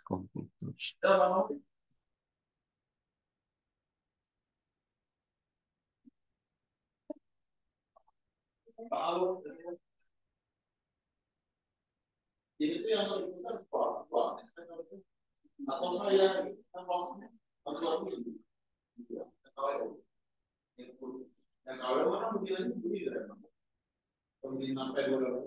conflictos. Jadi itu yang terlibat atau saya, yang mungkin dari sampai dua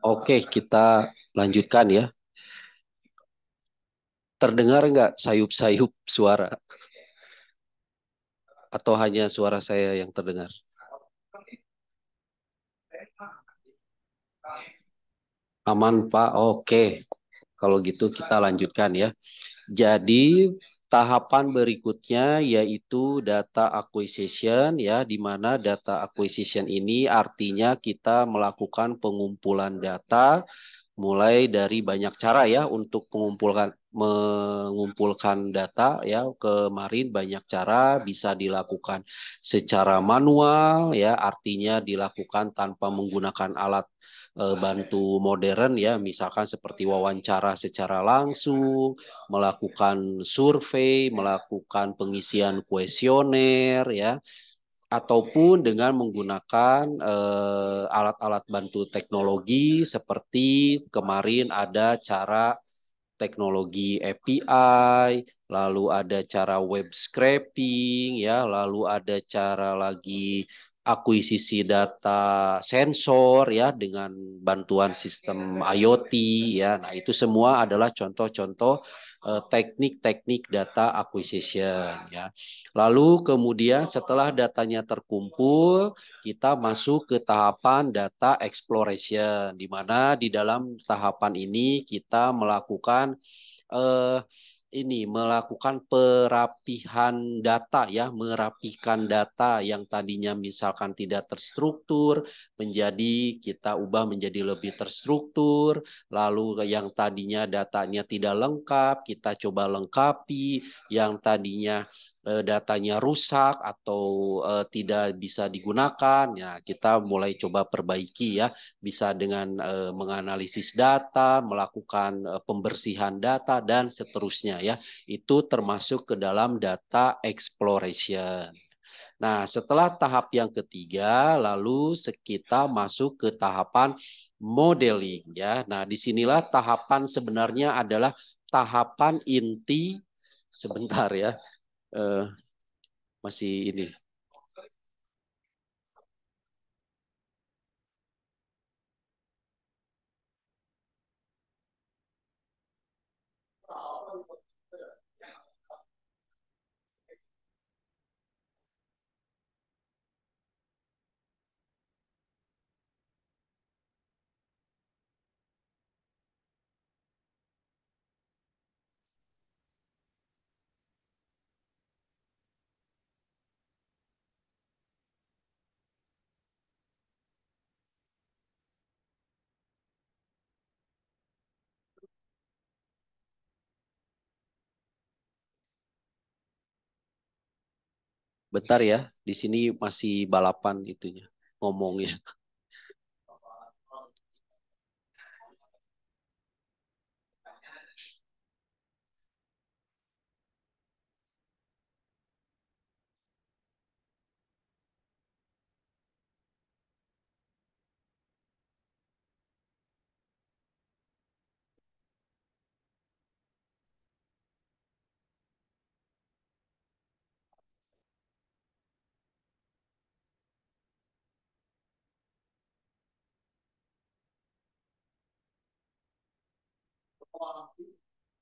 Oke, kita lanjutkan ya. Terdengar nggak sayup-sayup suara? Atau hanya suara saya yang terdengar? Aman Pak, oke. Kalau gitu kita lanjutkan ya. Jadi Tahapan berikutnya yaitu data acquisition ya di mana data acquisition ini artinya kita melakukan pengumpulan data mulai dari banyak cara ya untuk mengumpulkan mengumpulkan data ya kemarin banyak cara bisa dilakukan secara manual ya artinya dilakukan tanpa menggunakan alat Eh, bantu modern ya, misalkan seperti wawancara secara langsung, melakukan survei, melakukan pengisian kuesioner ya, ataupun dengan menggunakan alat eh, alat-alat bantu teknologi seperti kemarin ada cara teknologi API, lalu ada cara web scraping ya, lalu ada cara lagi akuisisi data sensor ya dengan bantuan nah, sistem iya, iya, IoT iya, ya. Nah, itu semua adalah contoh-contoh eh, teknik-teknik data acquisition ya. Lalu kemudian setelah datanya terkumpul, kita masuk ke tahapan data exploration di mana di dalam tahapan ini kita melakukan eh, ini melakukan perapihan data ya, merapikan data yang tadinya misalkan tidak terstruktur menjadi kita ubah menjadi lebih terstruktur, lalu yang tadinya datanya tidak lengkap kita coba lengkapi, yang tadinya Eh, datanya rusak atau uh, tidak bisa digunakan ya kita mulai coba perbaiki ya bisa dengan uh, menganalisis data melakukan uh, pembersihan data dan seterusnya ya itu termasuk ke dalam data exploration Nah, setelah tahap yang ketiga, lalu kita masuk ke tahapan modeling ya. Nah, disinilah tahapan sebenarnya adalah tahapan inti sebentar ya uh, masih ini Bentar ya, di sini masih balapan itunya, ngomongnya.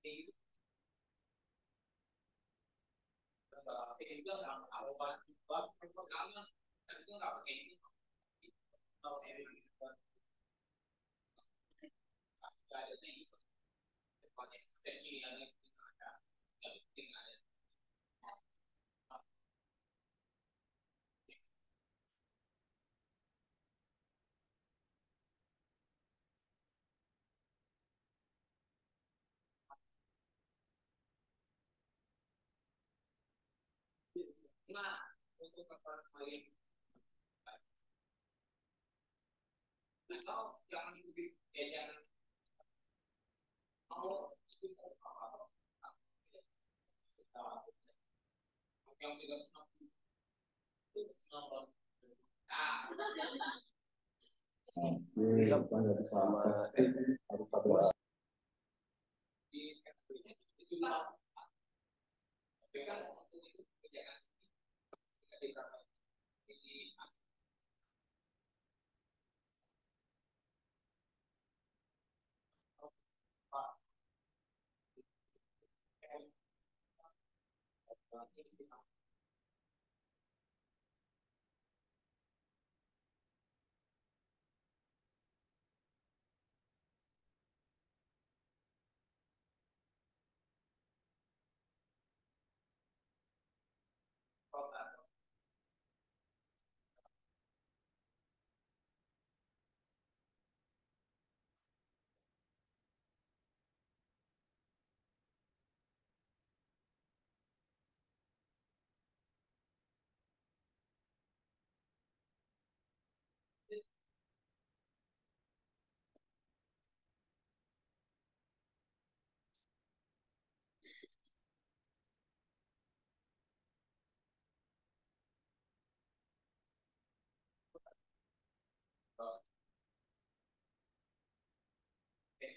cái cái ý tưởng là ở đâu bạn vâng không có lắm cái ý tưởng là cái đầu này mình cần cái này còn cái gì là lima untuk kekuatan kalian. Atau jangan Kalau itu apa? Yang tiga enam itu enam belas. Kita dari sama harus satu kan Gracias.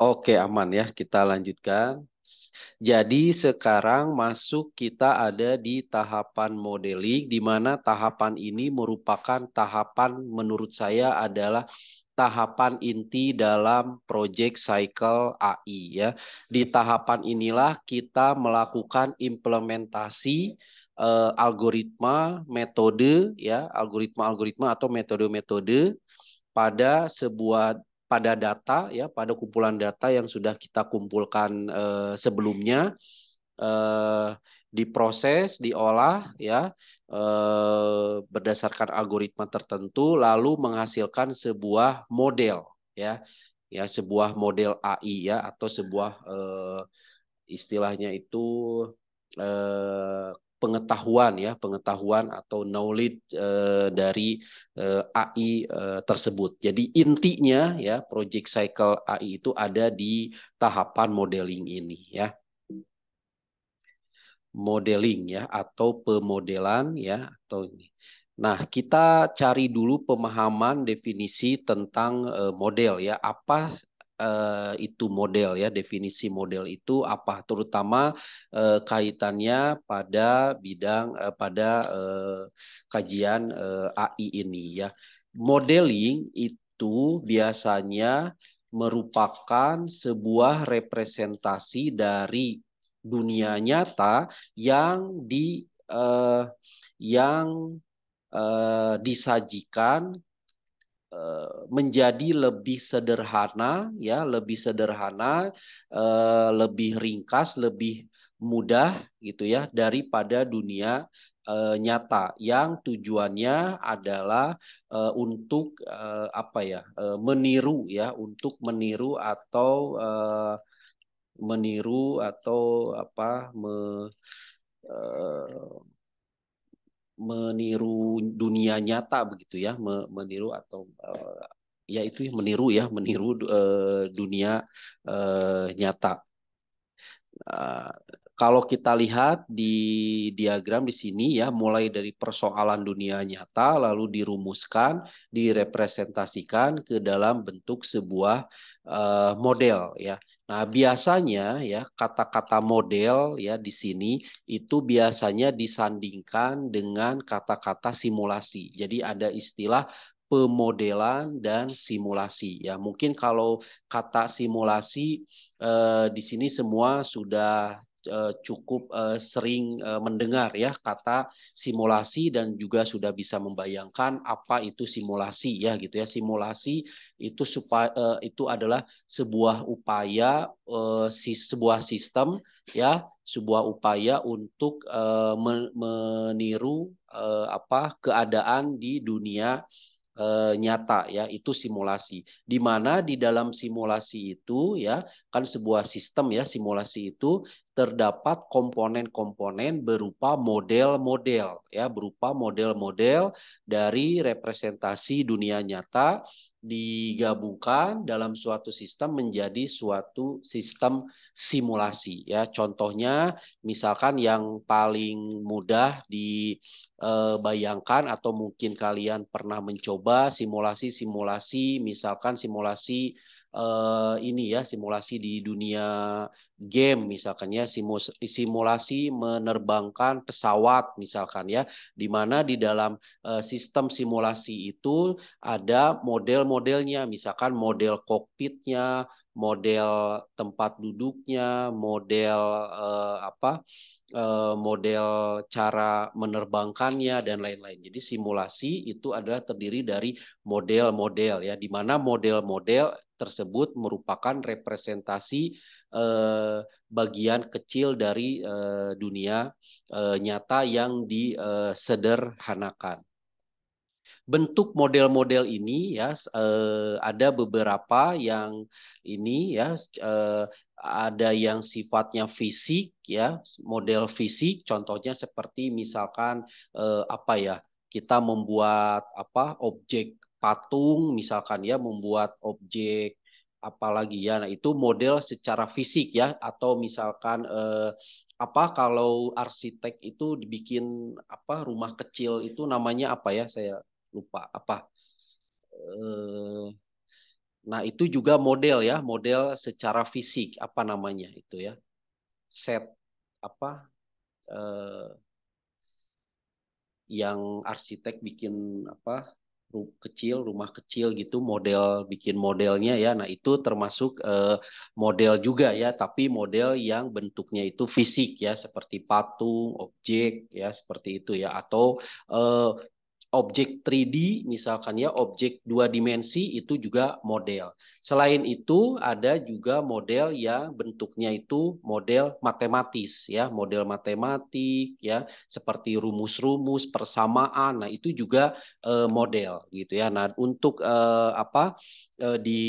Oke, aman ya. Kita lanjutkan. Jadi sekarang masuk kita ada di tahapan modeling di mana tahapan ini merupakan tahapan menurut saya adalah tahapan inti dalam project cycle AI ya. Di tahapan inilah kita melakukan implementasi eh, algoritma, metode ya, algoritma-algoritma atau metode-metode pada sebuah pada data ya pada kumpulan data yang sudah kita kumpulkan eh, sebelumnya eh, diproses diolah ya eh, berdasarkan algoritma tertentu lalu menghasilkan sebuah model ya ya sebuah model AI ya atau sebuah eh, istilahnya itu eh, pengetahuan ya pengetahuan atau knowledge e, dari e, eh, AI e, eh, tersebut. Jadi intinya ya project cycle AI itu ada di tahapan modeling ini ya. Modeling ya atau pemodelan ya atau ini. Nah, kita cari dulu pemahaman definisi tentang model ya. Apa eh, itu model ya definisi model itu apa terutama eh, kaitannya pada bidang eh, pada eh, kajian eh, AI ini ya modeling itu biasanya merupakan sebuah representasi dari dunia nyata yang di eh, yang eh, disajikan Eh, menjadi lebih sederhana ya lebih sederhana eh, lebih ringkas lebih mudah gitu ya daripada dunia eh, nyata yang tujuannya adalah untuk apa ya meniru ya untuk meniru atau meniru atau apa me, meniru dunia nyata begitu ya, meniru atau eh, ya itu ya meniru ya, meniru iya. eh, dunia eh, nyata. kalau kita lihat di diagram di sini ya, mulai dari persoalan dunia nyata lalu dirumuskan, direpresentasikan ke dalam bentuk sebuah model ya. Nah, biasanya ya kata-kata model ya di sini itu biasanya disandingkan dengan kata-kata simulasi. Jadi ada istilah pemodelan dan simulasi ya. Mungkin kalau kata simulasi eh, di sini semua sudah Eh, cukup eh, sering eh, mendengar ya kata simulasi dan juga sudah bisa membayangkan apa itu simulasi ya gitu ya simulasi itu supaya itu adalah sebuah upaya si, sebuah sistem ya sebuah upaya untuk meniru apa keadaan di dunia nyata ya itu simulasi di mana di dalam simulasi itu ya kan sebuah sistem ya simulasi itu terdapat komponen-komponen berupa model-model ya berupa model-model dari representasi dunia nyata digabungkan dalam suatu sistem menjadi suatu sistem simulasi ya contohnya misalkan yang paling mudah dibayangkan eh, atau mungkin kalian pernah mencoba simulasi-simulasi misalkan simulasi uh, ini ya simulasi di dunia game misalkan ya simulasi menerbangkan pesawat misalkan ya di mana di dalam uh, sistem simulasi itu ada model-modelnya misalkan model kokpitnya model tempat duduknya model uh, apa Eh, model cara menerbangkannya dan lain-lain. Jadi simulasi itu adalah terdiri dari model-model ya, di mana model-model tersebut merupakan representasi eh, bagian kecil dari eh, dunia nyata yang disederhanakan bentuk model-model ini ya eh, ada beberapa yang ini ya eh, ada yang sifatnya fisik ya model fisik contohnya seperti misalkan eh, apa ya kita membuat apa objek patung misalkan ya membuat objek apalagi ya nah itu model secara fisik ya atau misalkan eh, apa kalau arsitek itu dibikin apa rumah kecil itu namanya apa ya saya lupa apa. Eh, nah itu juga model ya, model secara fisik apa namanya itu ya, set apa eh, yang arsitek bikin apa kecil rumah kecil gitu model bikin modelnya ya nah itu termasuk eh, model juga ya tapi model yang bentuknya itu fisik ya seperti patung objek ya seperti itu ya atau eh, objek 3D misalkan ya objek dua dimensi itu juga model. Selain itu ada juga model yang bentuknya itu model matematis ya, model matematik ya seperti rumus-rumus persamaan. Nah, itu juga uh, model gitu ya. Nah, untuk uh, apa uh, di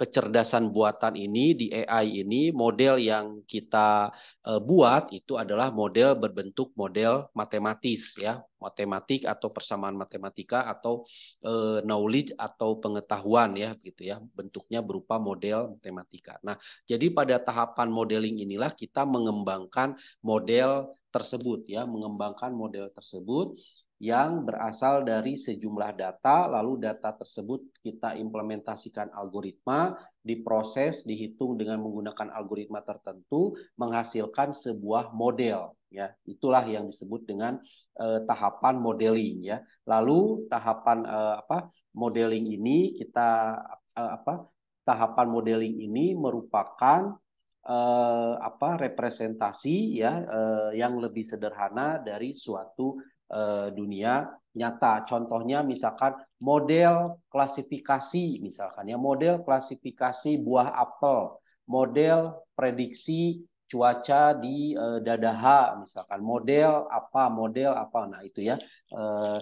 kecerdasan buatan ini di AI ini model yang kita uh, buat itu adalah model berbentuk model matematis ya matematik atau persamaan matematika atau uh, knowledge atau pengetahuan ya gitu ya bentuknya berupa model matematika. Nah, jadi pada tahapan modeling inilah kita mengembangkan model tersebut ya mengembangkan model tersebut yang berasal dari sejumlah data, lalu data tersebut kita implementasikan algoritma, diproses, dihitung dengan menggunakan algoritma tertentu, menghasilkan sebuah model. Ya, itulah yang disebut dengan eh, tahapan modeling. Ya, lalu tahapan eh, apa modeling ini kita eh, apa tahapan modeling ini merupakan eh, apa representasi ya eh, yang lebih sederhana dari suatu Eh, dunia nyata. Contohnya misalkan model klasifikasi misalkan ya model klasifikasi buah apel, model prediksi cuaca di eh, Dadaha misalkan model apa model apa nah itu ya eh,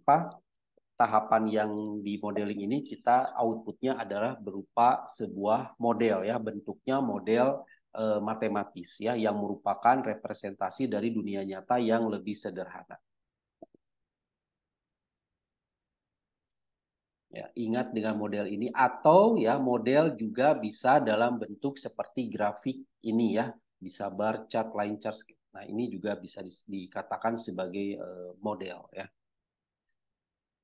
apa tahapan yang di modeling ini kita outputnya adalah berupa sebuah model ya bentuknya model e, matematis ya yang merupakan representasi dari dunia nyata yang lebih sederhana. Ya, ingat dengan model ini atau ya model juga bisa dalam bentuk seperti grafik ini ya, bisa bar chart, line chart. Nah, ini juga bisa di, dikatakan sebagai uh, model ya.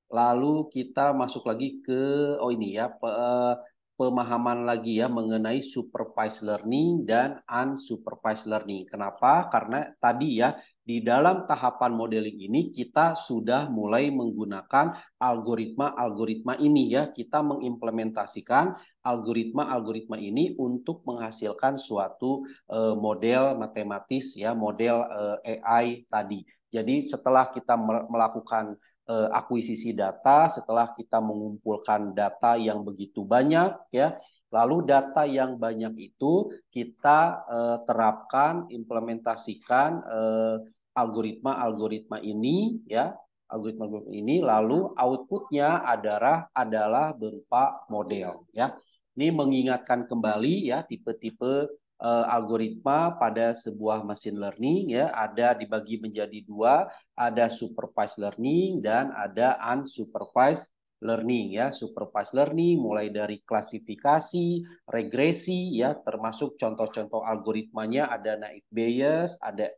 Lalu kita masuk lagi ke oh ini ya pe, uh, pemahaman lagi ya mengenai supervised learning dan unsupervised learning. Kenapa? Karena tadi ya di dalam tahapan modeling ini kita sudah mulai menggunakan algoritma-algoritma ini ya. Kita mengimplementasikan algoritma-algoritma ini untuk menghasilkan suatu eh, model matematis ya, model eh, AI tadi. Jadi setelah kita melakukan Eh, akuisisi data setelah kita mengumpulkan data yang begitu banyak ya lalu data yang banyak itu kita eh, terapkan implementasikan eh, algoritma algoritma algoritma ini ya algoritma ini lalu outputnya adalah adalah berupa model ya ini mengingatkan kembali ya tipe-tipe uh, algoritma pada sebuah machine learning ya ada dibagi menjadi dua ada supervised learning dan ada unsupervised learning ya supervised learning mulai dari klasifikasi regresi ya termasuk contoh-contoh algoritmanya ada naive bias ada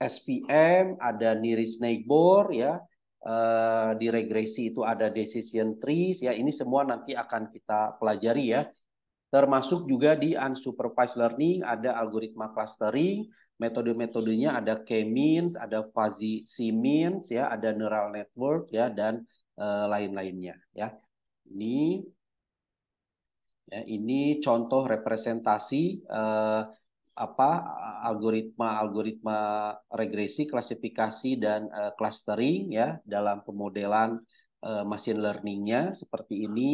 SPM ada nearest neighbor ya eh, di regresi itu ada decision trees ya ini semua nanti akan kita pelajari ya Termasuk juga di unsupervised learning ada algoritma clustering, metode-metodenya ada K-means, ada fuzzy C-means ya, ada neural network ya dan uh, lain-lainnya ya. Ini ya, ini contoh representasi eh, apa algoritma-algoritma regresi, klasifikasi dan eh, clustering ya dalam pemodelan eh, machine learningnya seperti ini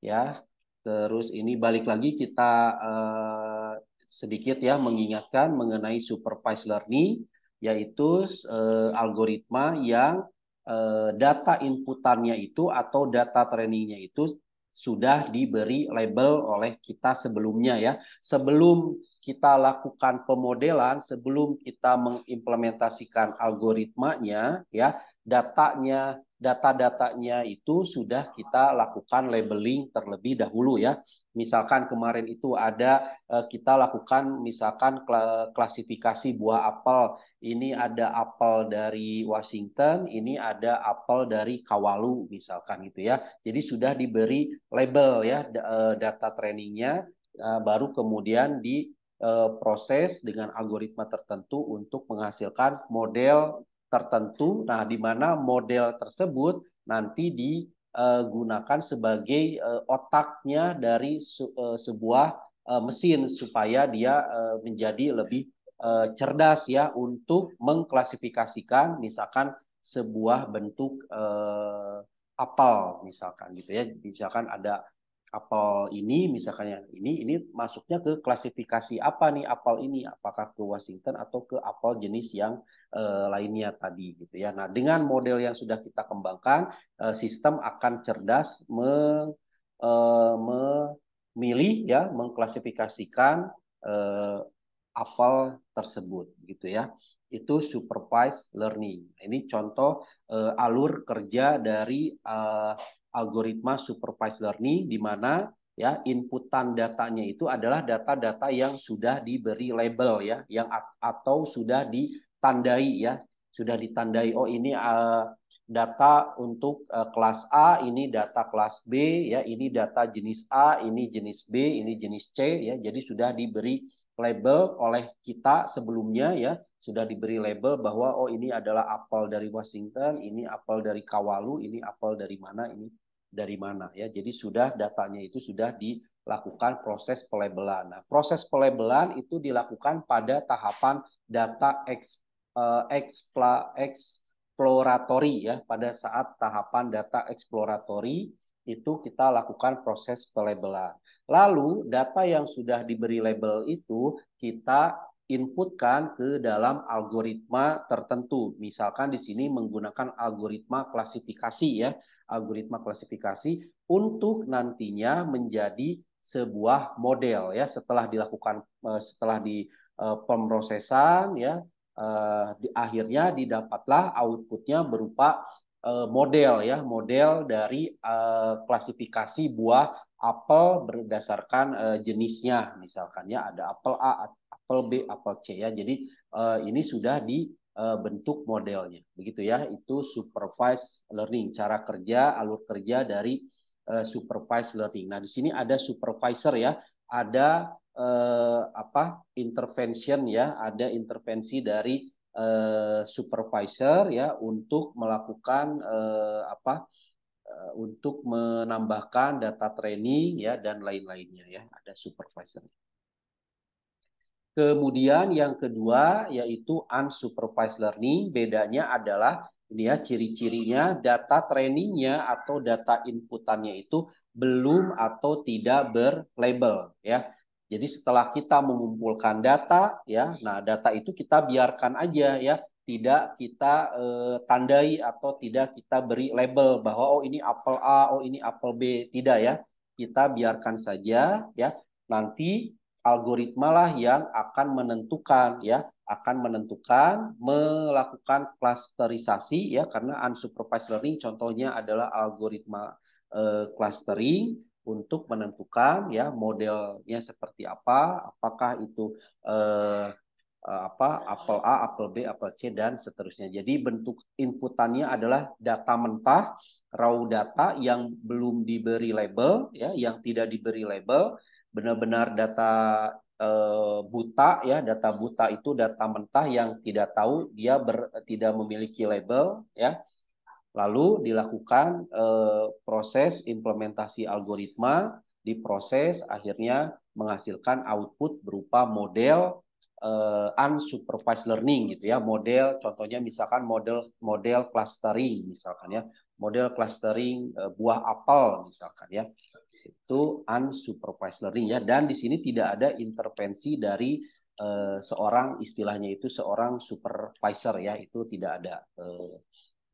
ya Terus ini balik lagi kita eh, sedikit ya mengingatkan mengenai supervised learning yaitu eh, algoritma yang eh, data inputannya itu atau data trainingnya itu sudah diberi label oleh kita sebelumnya ya. Sebelum kita lakukan pemodelan, sebelum kita mengimplementasikan algoritmanya ya, datanya data-datanya itu sudah kita lakukan labeling terlebih dahulu ya. Misalkan kemarin itu ada eh, kita lakukan misalkan klasifikasi buah apel. Ini ada apel dari Washington, ini ada apel dari Kawalu misalkan gitu ya. Jadi sudah diberi label ya eh, data trainingnya eh, baru kemudian di proses dengan algoritma tertentu untuk menghasilkan model tertentu, nah di mana model tersebut nanti digunakan eh, sebagai eh, otaknya dari eh, sebuah mesin supaya dia menjadi lebih cerdas ya untuk mengklasifikasikan misalkan sebuah bentuk apel misalkan gitu ya misalkan ada apel ini misalkan yang ini ini masuknya ke klasifikasi apa nih apel ini apakah ke Washington atau ke apel jenis yang e, lainnya tadi gitu ya. Nah, dengan model yang sudah kita kembangkan e, sistem akan cerdas me, e, memilih ya mengklasifikasikan e, apel tersebut gitu ya. Itu supervised learning. Ini contoh e, alur kerja dari e, algoritma supervised learning di mana ya inputan datanya itu adalah data-data yang sudah diberi label ya, yang atau sudah ditandai ya, sudah ditandai oh ini uh, data untuk uh, kelas A, ini data kelas B ya, ini data jenis A, ini jenis B, ini jenis C ya. Jadi sudah diberi label oleh kita sebelumnya ya sudah diberi label bahwa oh ini adalah apel dari Washington, ini apel dari Kawalu, ini apel dari mana, ini dari mana ya. Jadi sudah datanya itu sudah dilakukan proses pelebelan Nah, proses pelebelan itu dilakukan pada tahapan data eks, eh, eksploratory ya. Pada saat tahapan data eksploratory itu kita lakukan proses pelebelan Lalu data yang sudah diberi label itu kita inputkan ke dalam algoritma tertentu. Misalkan di sini menggunakan algoritma klasifikasi ya, algoritma klasifikasi untuk nantinya menjadi sebuah model ya setelah dilakukan eh, setelah di eh, pemrosesan ya eh, di akhirnya didapatlah outputnya berupa model ya model dari klasifikasi buah apel berdasarkan jenisnya misalkannya ada apel A apel B, apel C ya. Jadi uh, ini sudah dibentuk eh, modelnya, begitu ya. Itu supervised learning, cara kerja, alur kerja dari uh, supervised learning. Nah, di sini ada supervisor ya, ada uh, apa intervention ya, ada intervensi dari uh, supervisor ya untuk melakukan uh, apa untuk menambahkan data training ya dan lain-lainnya ya, ada supervisor. Kemudian yang kedua yaitu unsupervised learning. Bedanya adalah ini ya ciri-cirinya data trainingnya atau data inputannya itu belum atau tidak berlabel ya. Jadi setelah kita mengumpulkan data ya, nah data itu kita biarkan aja ya, tidak kita eh, tandai atau tidak kita beri label bahwa oh ini apel A, oh ini apel B, tidak ya. Kita biarkan saja ya. Nanti algoritma lah yang akan menentukan ya akan menentukan melakukan klasterisasi ya karena unsupervised learning contohnya adalah algoritma eh, clustering untuk menentukan ya modelnya seperti apa apakah itu eh, eh, apa apel A, apel B, apel C dan seterusnya. Jadi bentuk inputannya adalah data mentah, raw data yang belum diberi label ya, yang tidak diberi label benar-benar data eh, buta ya data buta itu data mentah yang tidak tahu dia ber, tidak memiliki label ya lalu dilakukan eh, proses implementasi algoritma diproses akhirnya menghasilkan output berupa model uh, unsupervised learning gitu ya model contohnya misalkan model model clustering misalkan ya model clustering uh, buah apel misalkan ya itu unsupervised learning ya dan di sini tidak ada intervensi dari uh, seorang istilahnya itu seorang supervisor ya itu tidak ada uh,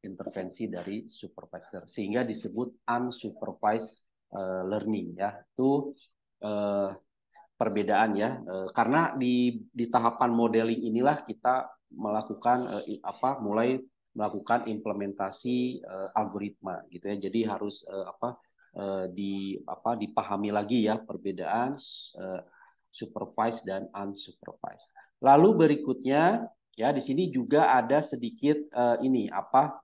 intervensi dari supervisor sehingga disebut unsupervised uh, learning ya itu uh, perbedaan ya uh, karena di di tahapan modeling inilah kita melakukan uh, apa mulai melakukan implementasi uh, algoritma gitu ya. Jadi harus uh, apa Eh, di apa dipahami lagi ya perbedaan eh, supervised dan unsupervised. Lalu berikutnya ya di sini juga ada sedikit uh, ini apa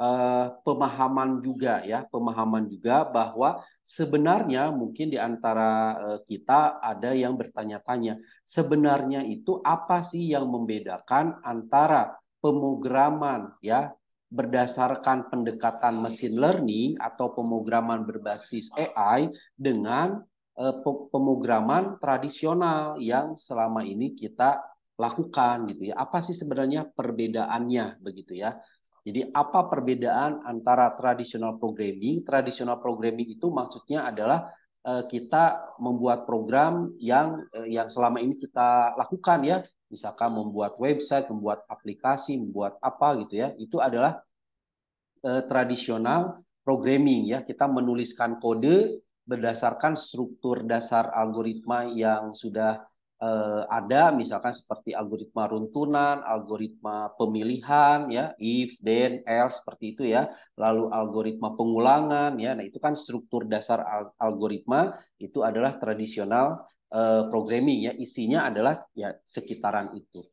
Uh, pemahaman juga ya, pemahaman juga bahwa sebenarnya mungkin di antara uh, kita ada yang bertanya-tanya, sebenarnya itu apa sih yang membedakan antara pemrograman ya berdasarkan pendekatan mesin learning atau pemrograman berbasis AI dengan eh, pemrograman tradisional yang selama ini kita lakukan gitu ya. Apa sih sebenarnya perbedaannya begitu ya? Jadi apa perbedaan antara tradisional programming? Tradisional programming itu maksudnya adalah eh, kita membuat program yang eh, yang selama ini kita lakukan ya misalkan membuat website, membuat aplikasi, membuat apa gitu ya, itu adalah eh, tradisional programming ya. Kita menuliskan kode berdasarkan struktur dasar algoritma yang sudah eh, ada, misalkan seperti algoritma runtunan, algoritma pemilihan ya, if, then, else seperti itu ya. Lalu algoritma pengulangan ya. Nah, itu kan struktur dasar al algoritma itu adalah tradisional uh, programming ya isinya adalah ya sekitaran itu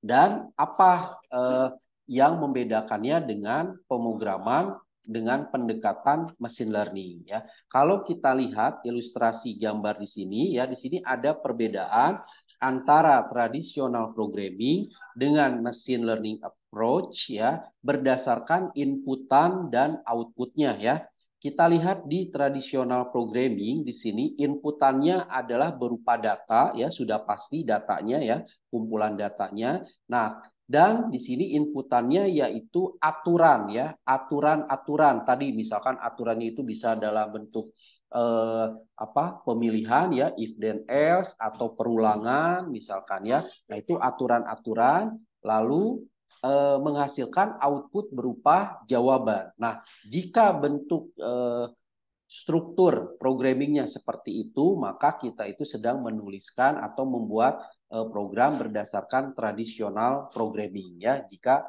dan apa uh, yang membedakannya dengan pemrograman dengan pendekatan machine learning ya. Kalau kita lihat ilustrasi gambar di sini ya, di sini ada perbedaan antara tradisional programming dengan machine learning approach ya berdasarkan inputan dan outputnya ya. Kita lihat di tradisional programming di sini inputannya adalah berupa data ya sudah pasti datanya ya kumpulan datanya. Nah dan di sini inputannya yaitu aturan ya aturan-aturan tadi misalkan aturannya itu bisa dalam bentuk eh, apa pemilihan ya if then else atau perulangan misalkan ya nah itu aturan-aturan lalu eh, menghasilkan output berupa jawaban. Nah, jika bentuk eh, struktur programmingnya seperti itu, maka kita itu sedang menuliskan atau membuat eh, program berdasarkan tradisional programming ya. Jika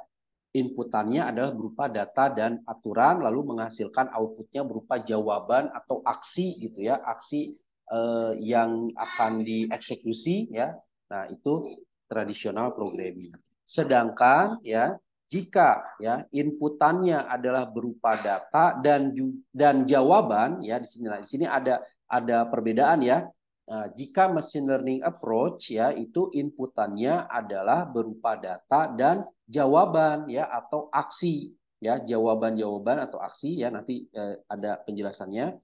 inputannya adalah berupa data dan aturan, lalu menghasilkan outputnya berupa jawaban atau aksi gitu ya, aksi eh, yang akan dieksekusi ya. Nah itu tradisional programming. Sedangkan ya jika ya inputannya adalah berupa data dan dan jawaban ya di sini di sini ada ada perbedaan ya Nah, jika machine learning approach ya itu inputannya adalah berupa data dan jawaban ya atau aksi ya jawaban-jawaban atau aksi ya nanti eh, ada penjelasannya.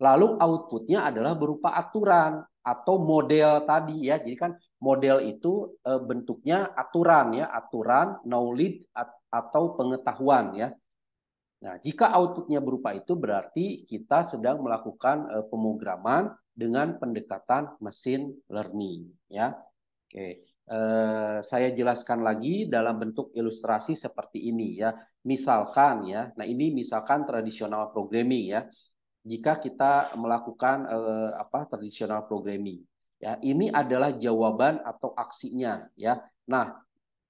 Lalu outputnya adalah berupa aturan atau model tadi ya. Jadi kan model itu eh, bentuknya aturan ya, aturan knowledge atau pengetahuan ya. Nah, jika outputnya berupa itu berarti kita sedang melakukan eh, pemrograman dengan pendekatan mesin learning ya. Oke. Eh, saya jelaskan lagi dalam bentuk ilustrasi seperti ini ya. Misalkan ya. Nah, ini misalkan tradisional programming ya. Jika kita melakukan apa tradisional programming Ya, ini adalah jawaban atau aksinya ya. Nah,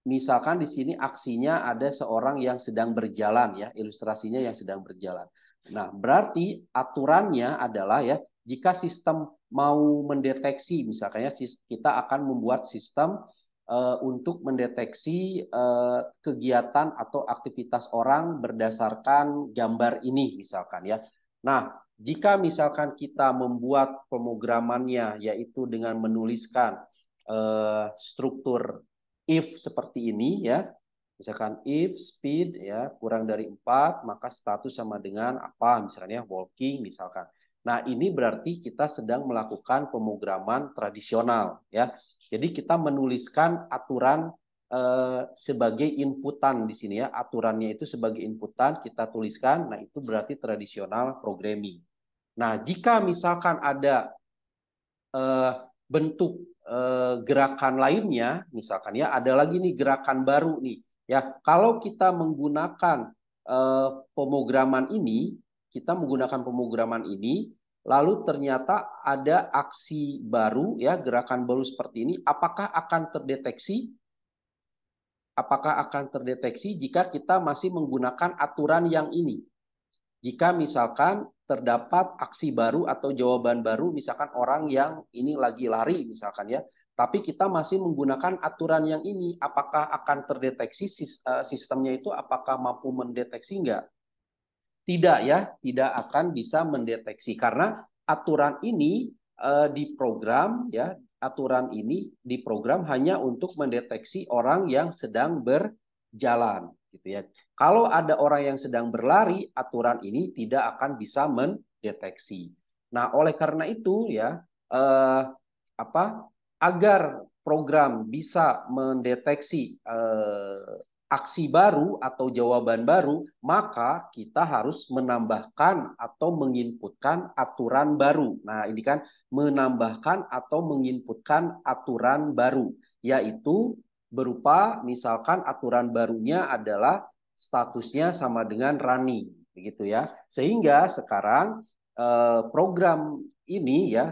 misalkan di sini aksinya ada seorang yang sedang berjalan ya, ilustrasinya yang sedang berjalan. Nah, berarti aturannya adalah ya, jika sistem mau mendeteksi misalkan ya, kita akan membuat sistem eh, untuk mendeteksi eh, kegiatan atau aktivitas orang berdasarkan gambar ini misalkan ya. Nah, jika misalkan kita membuat pemrogramannya yaitu dengan menuliskan eh, struktur if seperti ini ya, misalkan if speed ya kurang dari 4 maka status sama dengan apa misalnya walking misalkan. Nah, ini berarti kita sedang melakukan pemrograman tradisional ya. Jadi kita menuliskan aturan eh, sebagai inputan di sini ya. Aturannya itu sebagai inputan kita tuliskan. Nah, itu berarti tradisional programming. Nah, jika misalkan ada uh, bentuk uh, gerakan lainnya, misalkan ya ada lagi nih gerakan baru nih. Ya, kalau kita menggunakan uh, pemrograman ini, kita menggunakan pemrograman ini, lalu ternyata ada aksi baru ya, gerakan baru seperti ini, apakah akan terdeteksi? Apakah akan terdeteksi jika kita masih menggunakan aturan yang ini? Jika misalkan terdapat aksi baru atau jawaban baru misalkan orang yang ini lagi lari misalkan ya tapi kita masih menggunakan aturan yang ini apakah akan terdeteksi eh, sistemnya itu apakah mampu mendeteksi enggak tidak ya tidak akan bisa mendeteksi karena aturan ini eh, di program ya aturan ini di program hanya untuk mendeteksi orang yang sedang berjalan gitu ya. Kalau ada orang yang sedang berlari, aturan ini tidak akan bisa mendeteksi. Nah, oleh karena itu ya eh, apa agar program bisa mendeteksi eh, aksi baru atau jawaban baru, maka kita harus menambahkan atau menginputkan aturan baru. Nah, ini kan menambahkan atau menginputkan aturan baru, yaitu berupa misalkan aturan barunya adalah statusnya sama dengan Rani begitu ya. Sehingga sekarang eh, program ini ya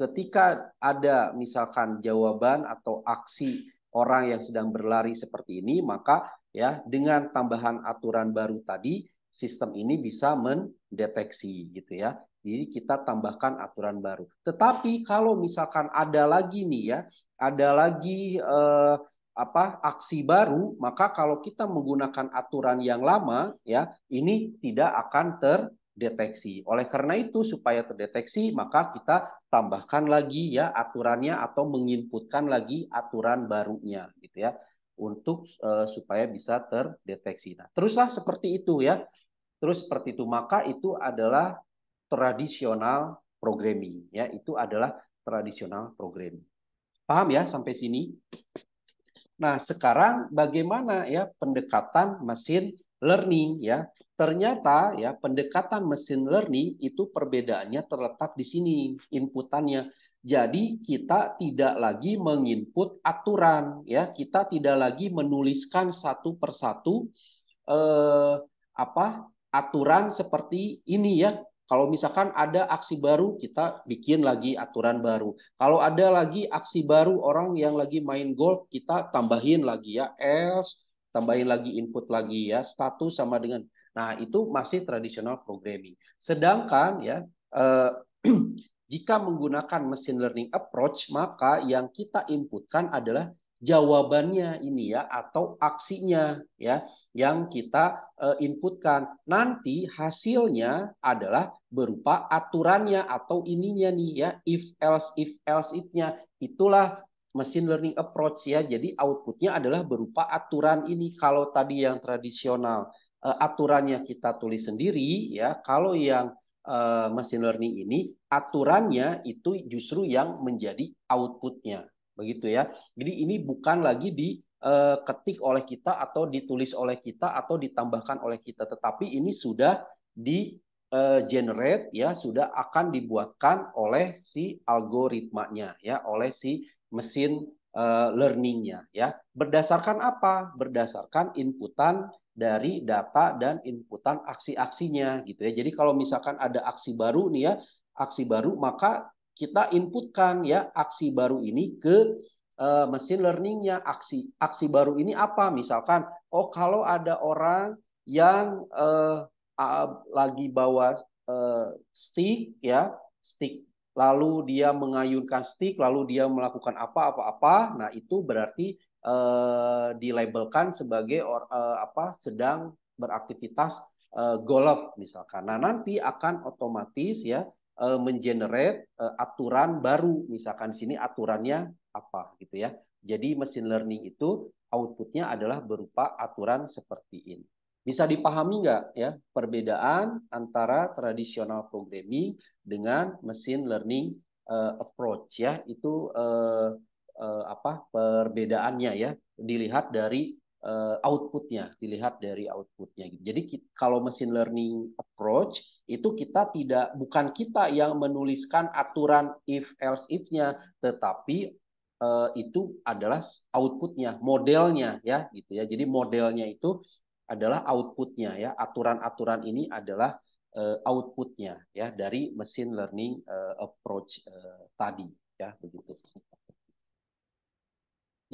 ketika ada misalkan jawaban atau aksi orang yang sedang berlari seperti ini maka ya dengan tambahan aturan baru tadi sistem ini bisa mendeteksi gitu ya. Jadi kita tambahkan aturan baru. Tetapi kalau misalkan ada lagi nih ya, ada lagi eh, apa aksi baru, maka kalau kita menggunakan aturan yang lama, ya ini tidak akan terdeteksi. Oleh karena itu, supaya terdeteksi, maka kita tambahkan lagi ya aturannya atau menginputkan lagi aturan barunya, gitu ya, untuk e, supaya bisa terdeteksi. Nah, teruslah seperti itu ya, terus seperti itu maka itu adalah tradisional programming, ya itu adalah tradisional programming. Paham ya sampai sini? Nah, sekarang bagaimana ya pendekatan mesin learning ya? Ternyata ya pendekatan mesin learning itu perbedaannya terletak di sini inputannya. Jadi kita tidak lagi menginput aturan ya, kita tidak lagi menuliskan satu persatu eh, apa aturan seperti ini ya kalau misalkan ada aksi baru, kita bikin lagi aturan baru. Kalau ada lagi aksi baru orang yang lagi main golf, kita tambahin lagi ya else, tambahin lagi input lagi ya status sama dengan. Nah itu masih tradisional programming. Sedangkan ya eh, jika menggunakan machine learning approach, maka yang kita inputkan adalah jawabannya ini ya atau aksinya ya yang kita eh, inputkan. Nanti hasilnya adalah berupa aturannya atau ininya nih ya if else if else if-nya. Itulah machine learning approach ya. Jadi outputnya adalah berupa aturan ini kalau tadi yang tradisional eh, aturannya kita tulis sendiri ya. Kalau yang uh, machine learning ini aturannya itu justru yang menjadi outputnya begitu ya. Jadi ini bukan lagi diketik eh, oleh kita atau ditulis oleh kita atau ditambahkan oleh kita, tetapi ini sudah di eh, generate ya sudah akan dibuatkan oleh si algoritmanya ya oleh si mesin learning eh, learningnya ya berdasarkan apa berdasarkan inputan dari data dan inputan aksi-aksinya gitu ya. Jadi kalau misalkan ada aksi baru nih ya, aksi baru maka kita inputkan ya aksi baru ini ke uh, eh, mesin learningnya aksi aksi baru ini apa misalkan oh kalau ada orang yang uh, uh, lagi bawa uh, stick ya stick lalu dia mengayunkan stick lalu dia melakukan apa apa apa nah itu berarti uh, dilabelkan sebagai or, uh, apa sedang beraktivitas uh, golf misalkan nah nanti akan otomatis ya uh, mengenerate uh, aturan baru misalkan sini aturannya apa gitu ya jadi machine learning itu outputnya adalah berupa aturan seperti ini bisa dipahami nggak ya perbedaan antara tradisional programming dengan machine learning uh, approach ya itu uh, uh, apa perbedaannya ya dilihat dari Eh, outputnya dilihat dari outputnya gitu. Jadi kita, kalau machine learning approach itu kita tidak bukan kita yang menuliskan aturan if else if-nya, tetapi uh, itu adalah outputnya, modelnya ya gitu ya. Jadi modelnya itu adalah outputnya ya. Aturan-aturan ini adalah uh, outputnya ya dari machine learning uh, approach uh, tadi ya begitu.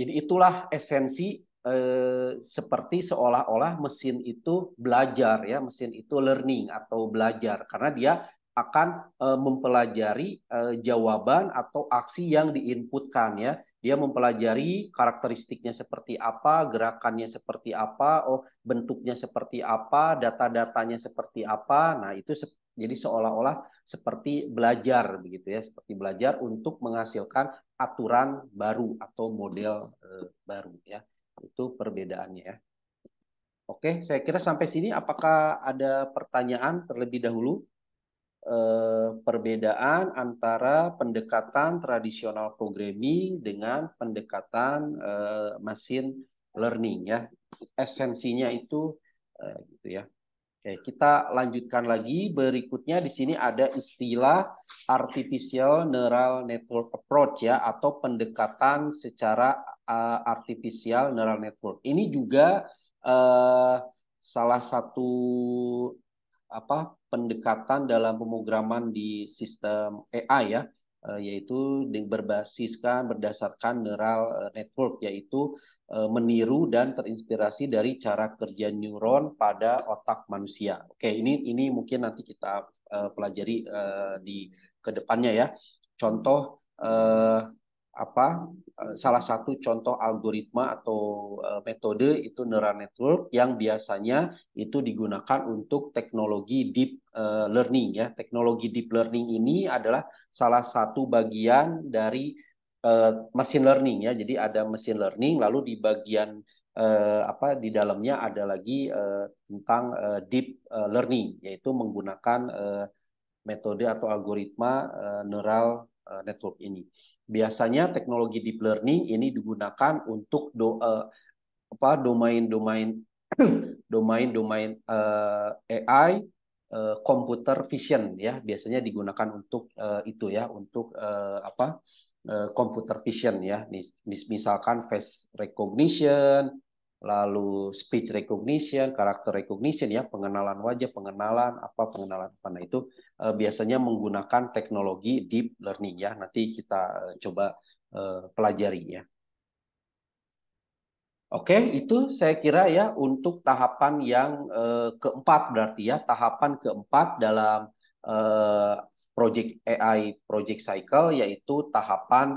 Jadi itulah esensi Eh, seperti seolah-olah mesin itu belajar ya mesin itu learning atau belajar karena dia akan eh, mempelajari eh, jawaban atau aksi yang diinputkan ya dia mempelajari karakteristiknya seperti apa gerakannya seperti apa oh bentuknya seperti apa data-datanya seperti apa nah itu se jadi seolah-olah seperti belajar begitu ya seperti belajar untuk menghasilkan aturan baru atau model eh, baru ya itu perbedaannya ya. Oke, saya kira sampai sini apakah ada pertanyaan terlebih dahulu? Eh, perbedaan antara pendekatan tradisional programming dengan pendekatan eh, mesin learning ya. Esensinya itu eh, gitu ya. Oke, kita lanjutkan lagi. Berikutnya di sini ada istilah artificial neural network approach ya atau pendekatan secara uh, artificial neural network. Ini juga uh, salah satu apa pendekatan dalam pemrograman di sistem AI ya. Eh, yaitu berbasiskan berdasarkan neural eh, network yaitu eh, meniru dan terinspirasi dari cara kerja neuron pada otak manusia. Oke, ini ini mungkin nanti kita pelajari di kedepannya ya. Contoh apa eh, salah satu contoh algoritma atau eh, metode itu neural network yang biasanya itu digunakan untuk teknologi deep eh, learning ya. Teknologi deep learning ini adalah salah satu bagian dari machine learning ya. Jadi ada machine learning lalu di bagian apa di dalamnya ada lagi tentang deep learning yaitu menggunakan metode atau algoritma neural network ini. Biasanya teknologi deep learning ini digunakan untuk do, uh, apa domain-domain domain-domain uh, eh, AI uh, eh, computer vision ya biasanya digunakan untuk uh, itu ya untuk uh, apa uh, vision ya Mis misalkan face recognition lalu speech recognition, karakter recognition ya, pengenalan wajah, pengenalan apa, pengenalan apa. Nah itu Eh, biasanya menggunakan teknologi deep learning ya. Nanti kita eh, coba eh, pelajari ya. Oke, itu saya kira ya untuk tahapan yang keempat berarti ya, tahapan keempat dalam project AI project cycle yaitu tahapan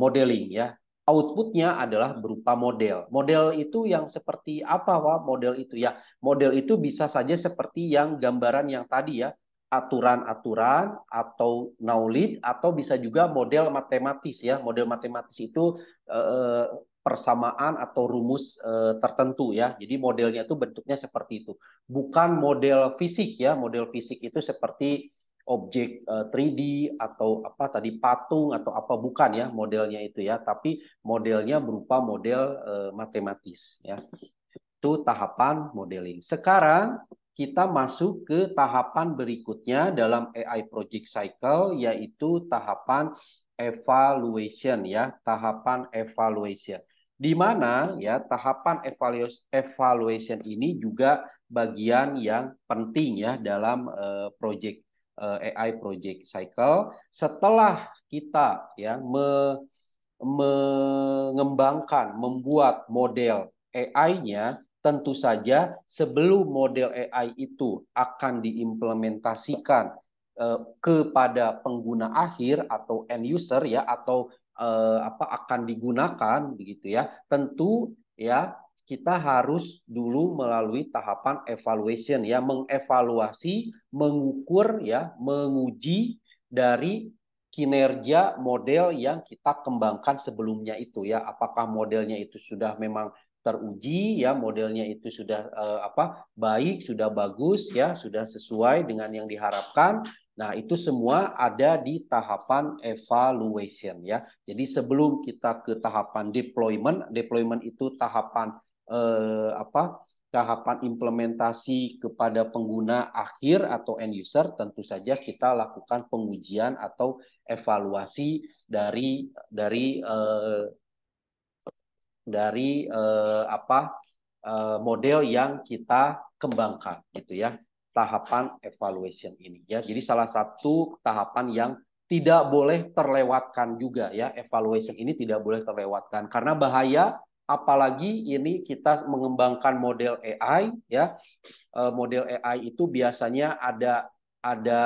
modeling ya. Outputnya adalah berupa model. Model itu yang seperti apa, Wah? Model itu ya, model itu bisa saja seperti yang gambaran yang tadi ya, aturan-aturan atau naulid atau bisa juga model matematis ya model matematis itu eh, persamaan atau rumus eh, tertentu ya jadi modelnya itu bentuknya seperti itu bukan model fisik ya model fisik itu seperti objek 3D eh, atau apa tadi patung atau apa bukan ya modelnya itu ya tapi modelnya berupa model eh, matematis ya itu tahapan modeling sekarang kita masuk ke tahapan berikutnya dalam AI project cycle yaitu tahapan evaluation ya, tahapan evaluation. Di mana ya tahapan evaluation ini juga bagian yang penting ya dalam uh, project uh, eh, AI project cycle. Setelah kita ya me mengembangkan, membuat model AI-nya, Tentu saja sebelum model AI itu akan diimplementasikan eh, kepada pengguna akhir atau end user ya atau eh, apa akan digunakan begitu ya. Tentu ya kita harus dulu melalui tahapan evaluation ya mengevaluasi, mengukur ya, menguji dari kinerja model yang kita kembangkan sebelumnya itu ya apakah modelnya itu sudah memang teruji ya modelnya itu sudah uh, apa baik sudah bagus ya sudah sesuai dengan yang diharapkan nah itu semua ada di tahapan evaluation ya jadi sebelum kita ke tahapan deployment deployment itu tahapan uh, apa tahapan implementasi kepada pengguna akhir atau end user tentu saja kita lakukan pengujian atau evaluasi dari dari uh, dari eh, apa eh, model yang kita kembangkan gitu ya tahapan evaluation ini ya. Jadi salah satu tahapan yang tidak boleh terlewatkan juga ya evaluation ini tidak boleh terlewatkan karena bahaya apalagi ini kita mengembangkan model AI ya eh, model AI itu biasanya ada ada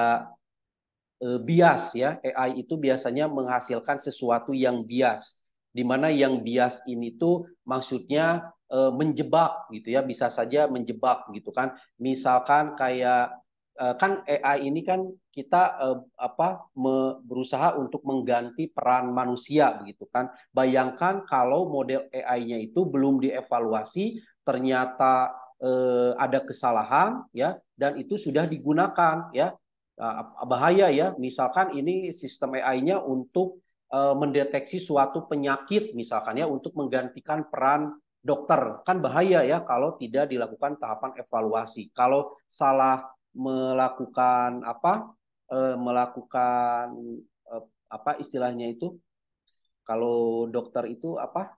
eh, bias ya AI itu biasanya menghasilkan sesuatu yang bias di mana yang bias ini tuh maksudnya e, menjebak gitu ya bisa saja menjebak gitu kan misalkan kayak e, kan AI ini kan kita e, apa me, berusaha untuk mengganti peran manusia begitu kan bayangkan kalau model AI-nya itu belum dievaluasi ternyata e, ada kesalahan ya dan itu sudah digunakan ya ah, ah, bahaya ya misalkan ini sistem AI-nya untuk Eh, mendeteksi suatu penyakit misalkan ya untuk menggantikan peran dokter kan bahaya ya kalau tidak dilakukan tahapan evaluasi kalau salah melakukan apa eh, melakukan eh, apa istilahnya itu kalau dokter itu apa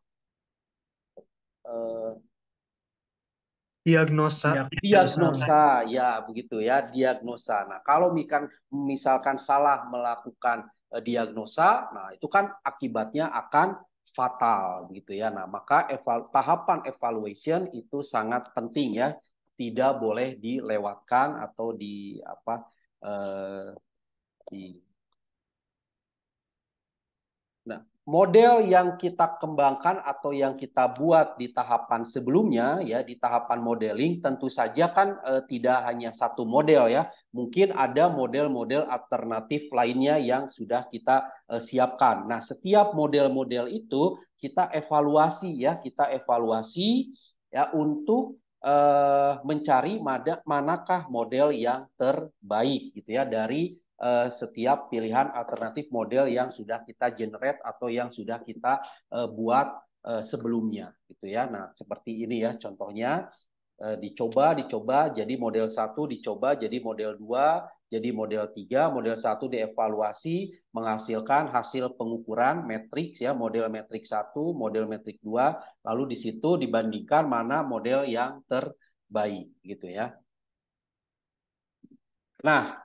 diagnosa diagnosa ya begitu ya diagnosa nah kalau misalkan misalkan salah melakukan Eh, diagnosa, nah itu kan akibatnya akan fatal gitu ya. Nah, maka eval tahapan evaluation itu sangat penting ya, tidak boleh dilewatkan atau di apa eh, di model yang kita kembangkan atau yang kita buat di tahapan sebelumnya ya di tahapan modeling tentu saja kan e, tidak hanya satu model ya mungkin ada model-model alternatif lainnya yang sudah kita e, siapkan nah setiap model-model itu kita evaluasi ya kita evaluasi ya untuk e, mencari mana manakah model yang terbaik gitu ya dari uh, setiap pilihan alternatif model yang sudah kita generate atau yang sudah kita uh, buat uh, sebelumnya gitu ya. Nah, seperti ini ya contohnya uh, dicoba dicoba jadi model satu dicoba jadi model dua jadi model 3, model 1 dievaluasi menghasilkan hasil pengukuran matriks ya, model matriks 1, model matriks 2, lalu di situ dibandingkan mana model yang terbaik gitu ya. Nah,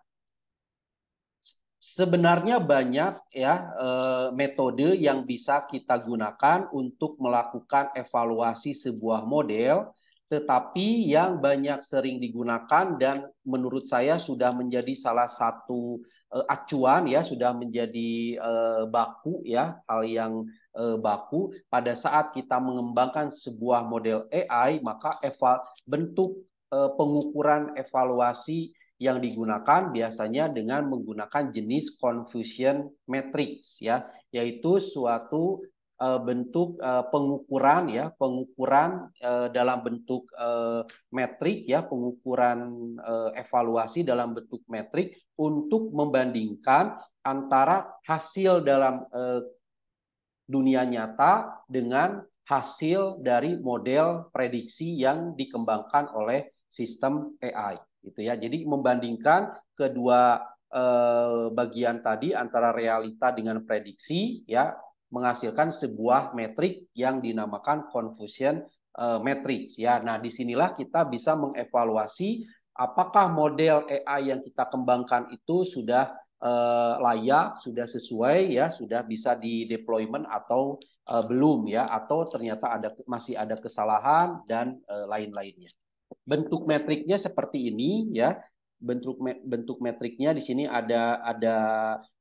Sebenarnya banyak ya eh, metode yang bisa kita gunakan untuk melakukan evaluasi sebuah model, tetapi yang banyak sering digunakan dan menurut saya sudah menjadi salah satu eh, acuan ya, sudah menjadi eh, baku ya, hal yang baku pada saat kita mengembangkan sebuah model AI, maka eval bentuk pengukuran evaluasi yang digunakan biasanya dengan menggunakan jenis confusion matrix ya, yaitu suatu uh, bentuk uh, pengukuran ya, pengukuran uh, dalam bentuk uh, metrik ya, pengukuran uh, evaluasi dalam bentuk metrik untuk membandingkan antara hasil dalam uh, dunia nyata dengan hasil dari model prediksi yang dikembangkan oleh sistem AI gitu ya. Jadi membandingkan kedua eh, bagian tadi antara realita dengan prediksi ya menghasilkan sebuah metrik yang dinamakan confusion eh, matrix ya. Nah, disinilah kita bisa mengevaluasi apakah model AI yang kita kembangkan itu sudah eh, layak, sudah sesuai ya, sudah bisa di deployment atau eh, belum ya atau ternyata ada masih ada kesalahan dan eh, lain-lainnya bentuk metriknya seperti ini ya bentuk bentuk metriknya di sini ada ada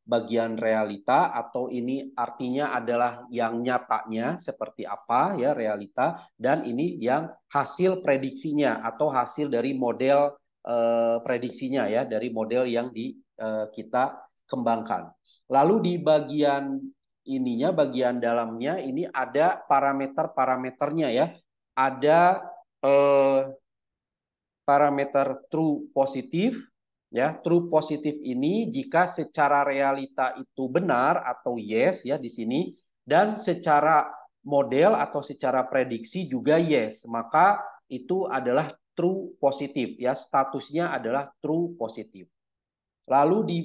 bagian realita atau ini artinya adalah yang nyatanya seperti apa ya realita dan ini yang hasil prediksinya atau hasil dari model eh, prediksinya ya dari model yang di eh, kita kembangkan. Lalu di bagian ininya bagian dalamnya ini ada parameter-parameternya ya. Ada eh, parameter true positif ya true positif ini jika secara realita itu benar atau yes ya di sini dan secara model atau secara prediksi juga yes maka itu adalah true positif ya statusnya adalah true positif lalu di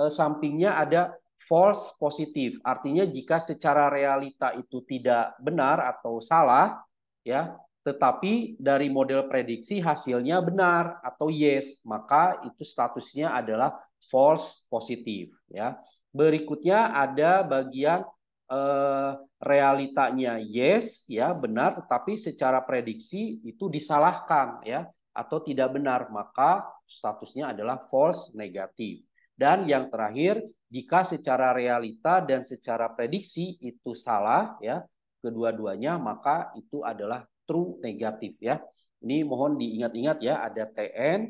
eh, sampingnya ada false positif artinya jika secara realita itu tidak benar atau salah ya tetapi dari model prediksi hasilnya benar atau yes, maka itu statusnya adalah false positif ya. Berikutnya ada bagian eh, realitanya yes ya benar tetapi secara prediksi itu disalahkan ya atau tidak benar maka statusnya adalah false negatif. Dan yang terakhir jika secara realita dan secara prediksi itu salah ya kedua-duanya maka itu adalah true negatif ya. Ini mohon diingat-ingat ya, ada TN,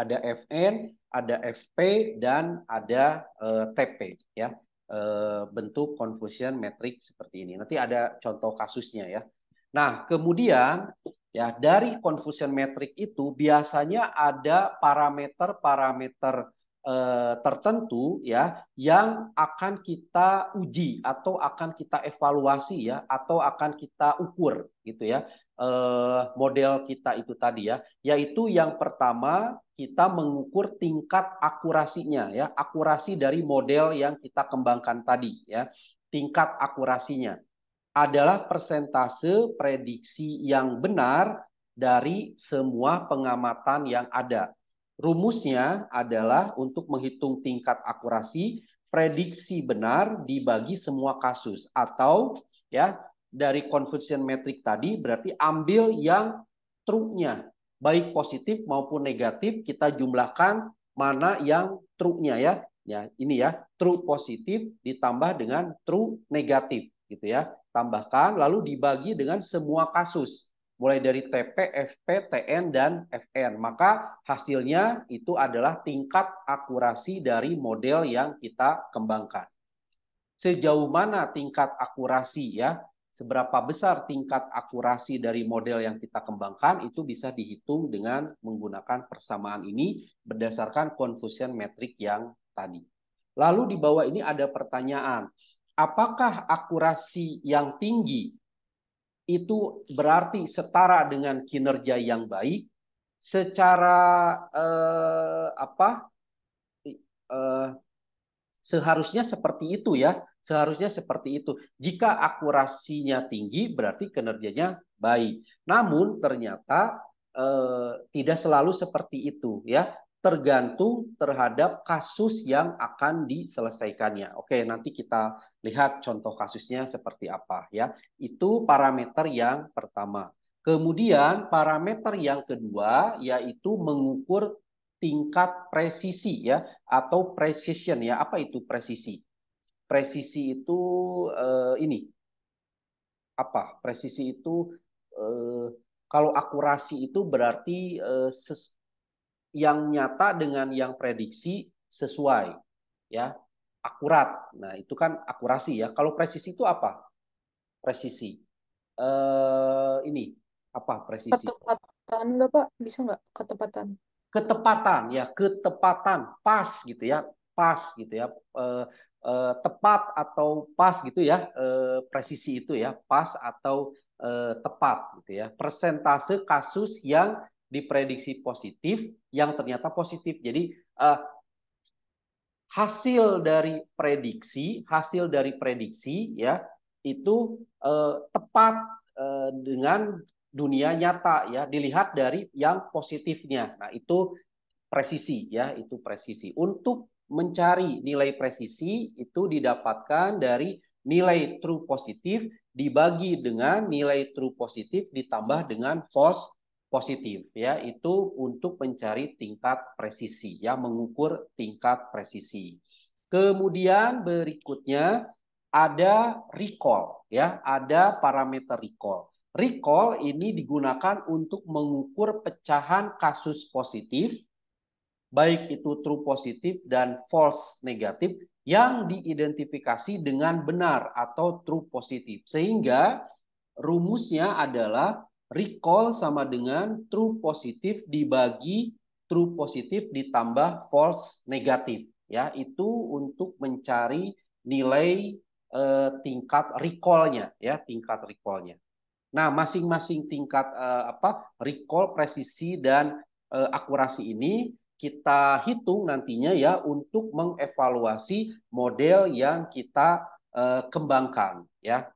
ada FN, ada FP dan ada eh, TP ya. Eh, bentuk confusion matrix seperti ini. Nanti ada contoh kasusnya ya. Nah, kemudian ya dari confusion metric itu biasanya ada parameter-parameter Eh, tertentu ya yang akan kita uji atau akan kita evaluasi ya atau akan kita ukur gitu ya eh, model kita itu tadi ya yaitu yang pertama kita mengukur tingkat akurasinya ya akurasi dari model yang kita kembangkan tadi ya tingkat akurasinya adalah persentase prediksi yang benar dari semua pengamatan yang ada Rumusnya adalah untuk menghitung tingkat akurasi prediksi benar dibagi semua kasus atau ya dari confusion metric tadi berarti ambil yang true-nya baik positif maupun negatif kita jumlahkan mana yang true-nya ya. Ya, ini ya, true positif ditambah dengan true negatif gitu ya. Tambahkan lalu dibagi dengan semua kasus mulai dari TP, FP, TN, dan FN. Maka hasilnya itu adalah tingkat akurasi dari model yang kita kembangkan. Sejauh mana tingkat akurasi ya, seberapa besar tingkat akurasi dari model yang kita kembangkan itu bisa dihitung dengan menggunakan persamaan ini berdasarkan confusion metric yang tadi. Lalu di bawah ini ada pertanyaan, apakah akurasi yang tinggi itu berarti setara dengan kinerja yang baik secara eh, apa eh, seharusnya seperti itu ya seharusnya seperti itu jika akurasinya tinggi berarti kinerjanya baik namun ternyata eh, tidak selalu seperti itu ya tergantung terhadap kasus yang akan diselesaikannya. Oke, nanti kita lihat contoh kasusnya seperti apa ya. Itu parameter yang pertama. Kemudian parameter yang kedua yaitu mengukur tingkat presisi ya atau precision ya. Apa itu presisi? Presisi itu eh, ini apa? Presisi itu eh, kalau akurasi itu berarti eh, yang nyata dengan yang prediksi sesuai ya akurat nah itu kan akurasi ya kalau presisi itu apa presisi eh ini apa presisi ketepatan enggak pak bisa nggak ketepatan ketepatan ya ketepatan pas gitu ya pas gitu ya eh, eh, tepat atau pas gitu ya eh, presisi itu ya pas atau eh, tepat gitu ya persentase kasus yang diprediksi positif yang ternyata positif. Jadi uh, hasil dari prediksi, hasil dari prediksi ya itu uh, tepat uh, dengan dunia nyata ya dilihat dari yang positifnya. Nah, itu presisi ya, itu presisi. Untuk mencari nilai presisi itu didapatkan dari nilai true positif dibagi dengan nilai true positif ditambah dengan false positif ya itu untuk mencari tingkat presisi ya mengukur tingkat presisi. Kemudian berikutnya ada recall ya, ada parameter recall. Recall ini digunakan untuk mengukur pecahan kasus positif baik itu true positif dan false negatif yang diidentifikasi dengan benar atau true positif. Sehingga rumusnya adalah recall sama dengan true positif dibagi true positif ditambah false negatif ya itu untuk mencari nilai eh, tingkat recallnya ya tingkat recallnya nah masing-masing tingkat eh, apa recall presisi dan eh, akurasi ini kita hitung nantinya ya untuk mengevaluasi model yang kita eh, kembangkan ya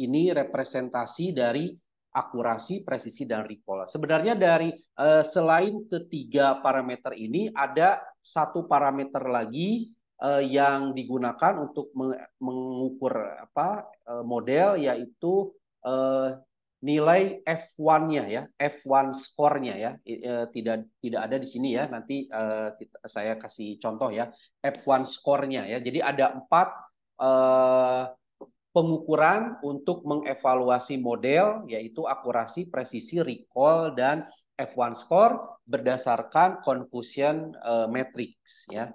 ini representasi dari akurasi, presisi, dan recall. Sebenarnya dari eh, selain ketiga parameter ini ada satu parameter lagi eh, yang digunakan untuk mengukur apa eh, model yaitu eh, nilai F1-nya ya, F1 skornya ya. Eh, tidak tidak ada di sini ya. Nanti eh, kita, saya kasih contoh ya F1 skornya ya. Jadi ada empat eh, pengukuran untuk mengevaluasi model yaitu akurasi, presisi, recall dan F1 score berdasarkan confusion uh, matrix ya.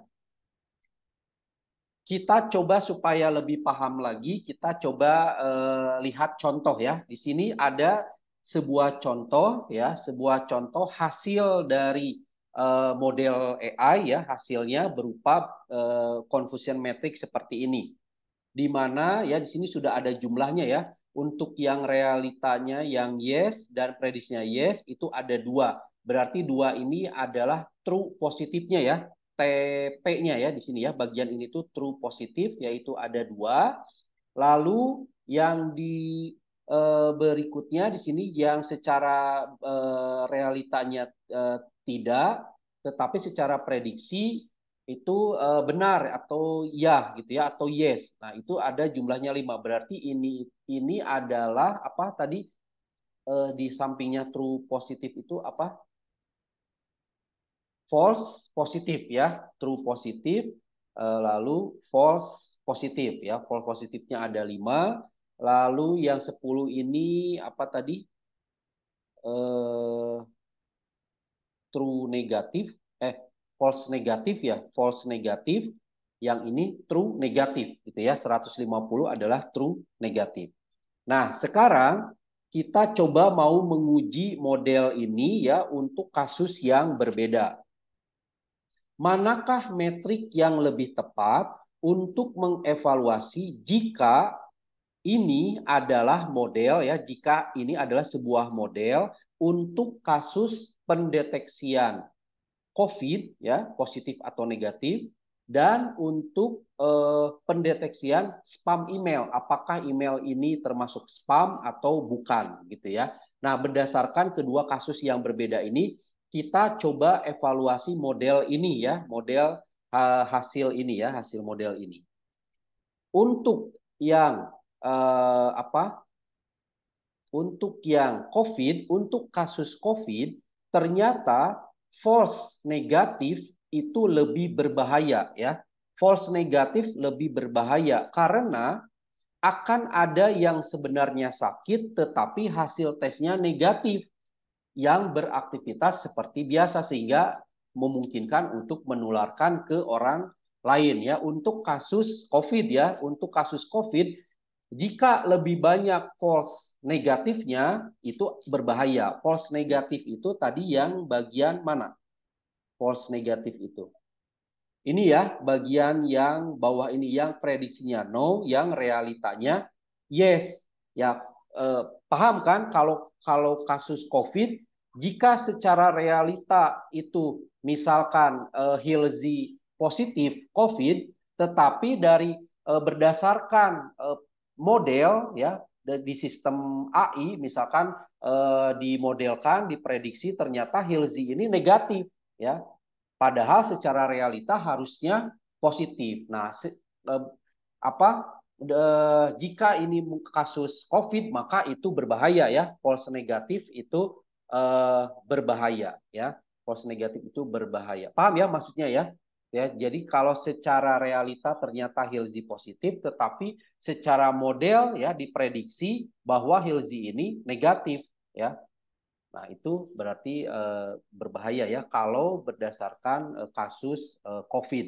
Kita coba supaya lebih paham lagi, kita coba uh, lihat contoh ya. Di sini ada sebuah contoh ya, sebuah contoh hasil dari uh, model AI ya, hasilnya berupa uh, confusion matrix seperti ini di mana ya di sini sudah ada jumlahnya ya. Untuk yang realitanya yang yes dan prediksinya yes itu ada dua. Berarti dua ini adalah true positifnya ya. TP-nya ya di sini ya bagian ini tuh true positif yaitu ada dua. Lalu yang di e, berikutnya di sini yang secara e, realitanya e, tidak, tetapi secara prediksi itu uh, benar atau ya gitu ya atau yes. Nah, itu ada jumlahnya 5. Berarti ini ini adalah apa tadi uh, di sampingnya true positif itu apa? false positif ya, true positif uh, eh, lalu false positif ya. False positifnya ada 5. Lalu yang 10 ini apa tadi? eh true negatif eh false negatif ya, false negatif, yang ini true negatif gitu ya. 150 adalah true negatif. Nah, sekarang kita coba mau menguji model ini ya untuk kasus yang berbeda. Manakah metrik yang lebih tepat untuk mengevaluasi jika ini adalah model ya, jika ini adalah sebuah model untuk kasus pendeteksian COVID ya positif atau negatif dan untuk eh, pendeteksian spam email apakah email ini termasuk spam atau bukan gitu ya. Nah, berdasarkan kedua kasus yang berbeda ini kita coba evaluasi model ini ya, model eh, hasil ini ya, hasil model ini. Untuk yang eh, apa? Untuk yang COVID, untuk kasus COVID ternyata false negatif itu lebih berbahaya ya. False negatif lebih berbahaya karena akan ada yang sebenarnya sakit tetapi hasil tesnya negatif yang beraktivitas seperti biasa sehingga memungkinkan untuk menularkan ke orang lain ya untuk kasus Covid ya untuk kasus Covid jika lebih banyak false negatifnya, itu berbahaya. False negatif itu tadi yang bagian mana? False negatif itu. Ini ya bagian yang bawah ini yang prediksinya no, yang realitanya yes. Ya eh, paham kan kalau kalau kasus COVID jika secara realita itu misalkan eh, Hilzi positif COVID, tetapi dari eh, berdasarkan eh, model ya di sistem AI misalkan eh, dimodelkan, diprediksi ternyata Hilzi ini negatif ya. Padahal secara realita harusnya positif. Nah, se, eh, apa de, jika ini kasus COVID maka itu berbahaya ya. False negatif itu eh, berbahaya ya. False negatif itu berbahaya. Paham ya maksudnya ya? Ya, jadi kalau secara realita ternyata Hilzi positif, tetapi secara model ya diprediksi bahwa Hilzi ini negatif, ya. Nah itu berarti eh, berbahaya ya kalau berdasarkan eh, kasus eh, COVID.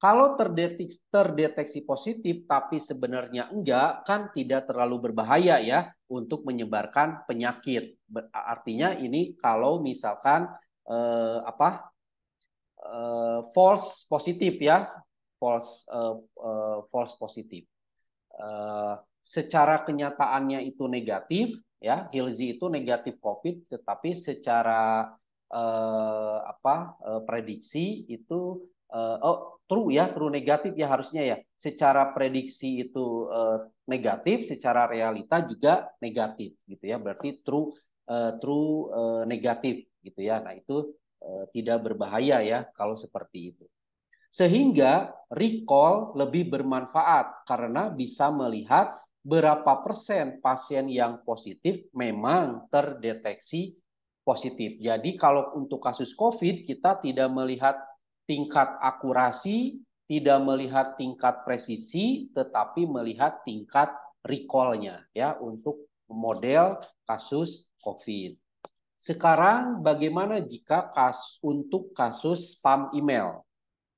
Kalau terdeteksi, terdeteksi positif tapi sebenarnya enggak kan tidak terlalu berbahaya ya untuk menyebarkan penyakit. Artinya ini kalau misalkan eh, apa uh, false positif ya, false uh, uh, false positif. Uh, secara kenyataannya itu negatif ya, Hilzi itu negatif COVID, tetapi secara uh, apa uh, prediksi itu uh, oh true ya, true negatif ya harusnya ya. Secara prediksi itu uh, negatif, secara realita juga negatif gitu ya. Berarti true uh, true uh, negatif gitu ya. Nah, itu Eh, tidak berbahaya ya kalau seperti itu. Sehingga recall lebih bermanfaat karena bisa melihat berapa persen pasien yang positif memang terdeteksi positif. Jadi kalau untuk kasus COVID kita tidak melihat tingkat akurasi, tidak melihat tingkat presisi, tetapi melihat tingkat recall-nya ya untuk model kasus COVID. Sekarang bagaimana jika kas untuk kasus spam email?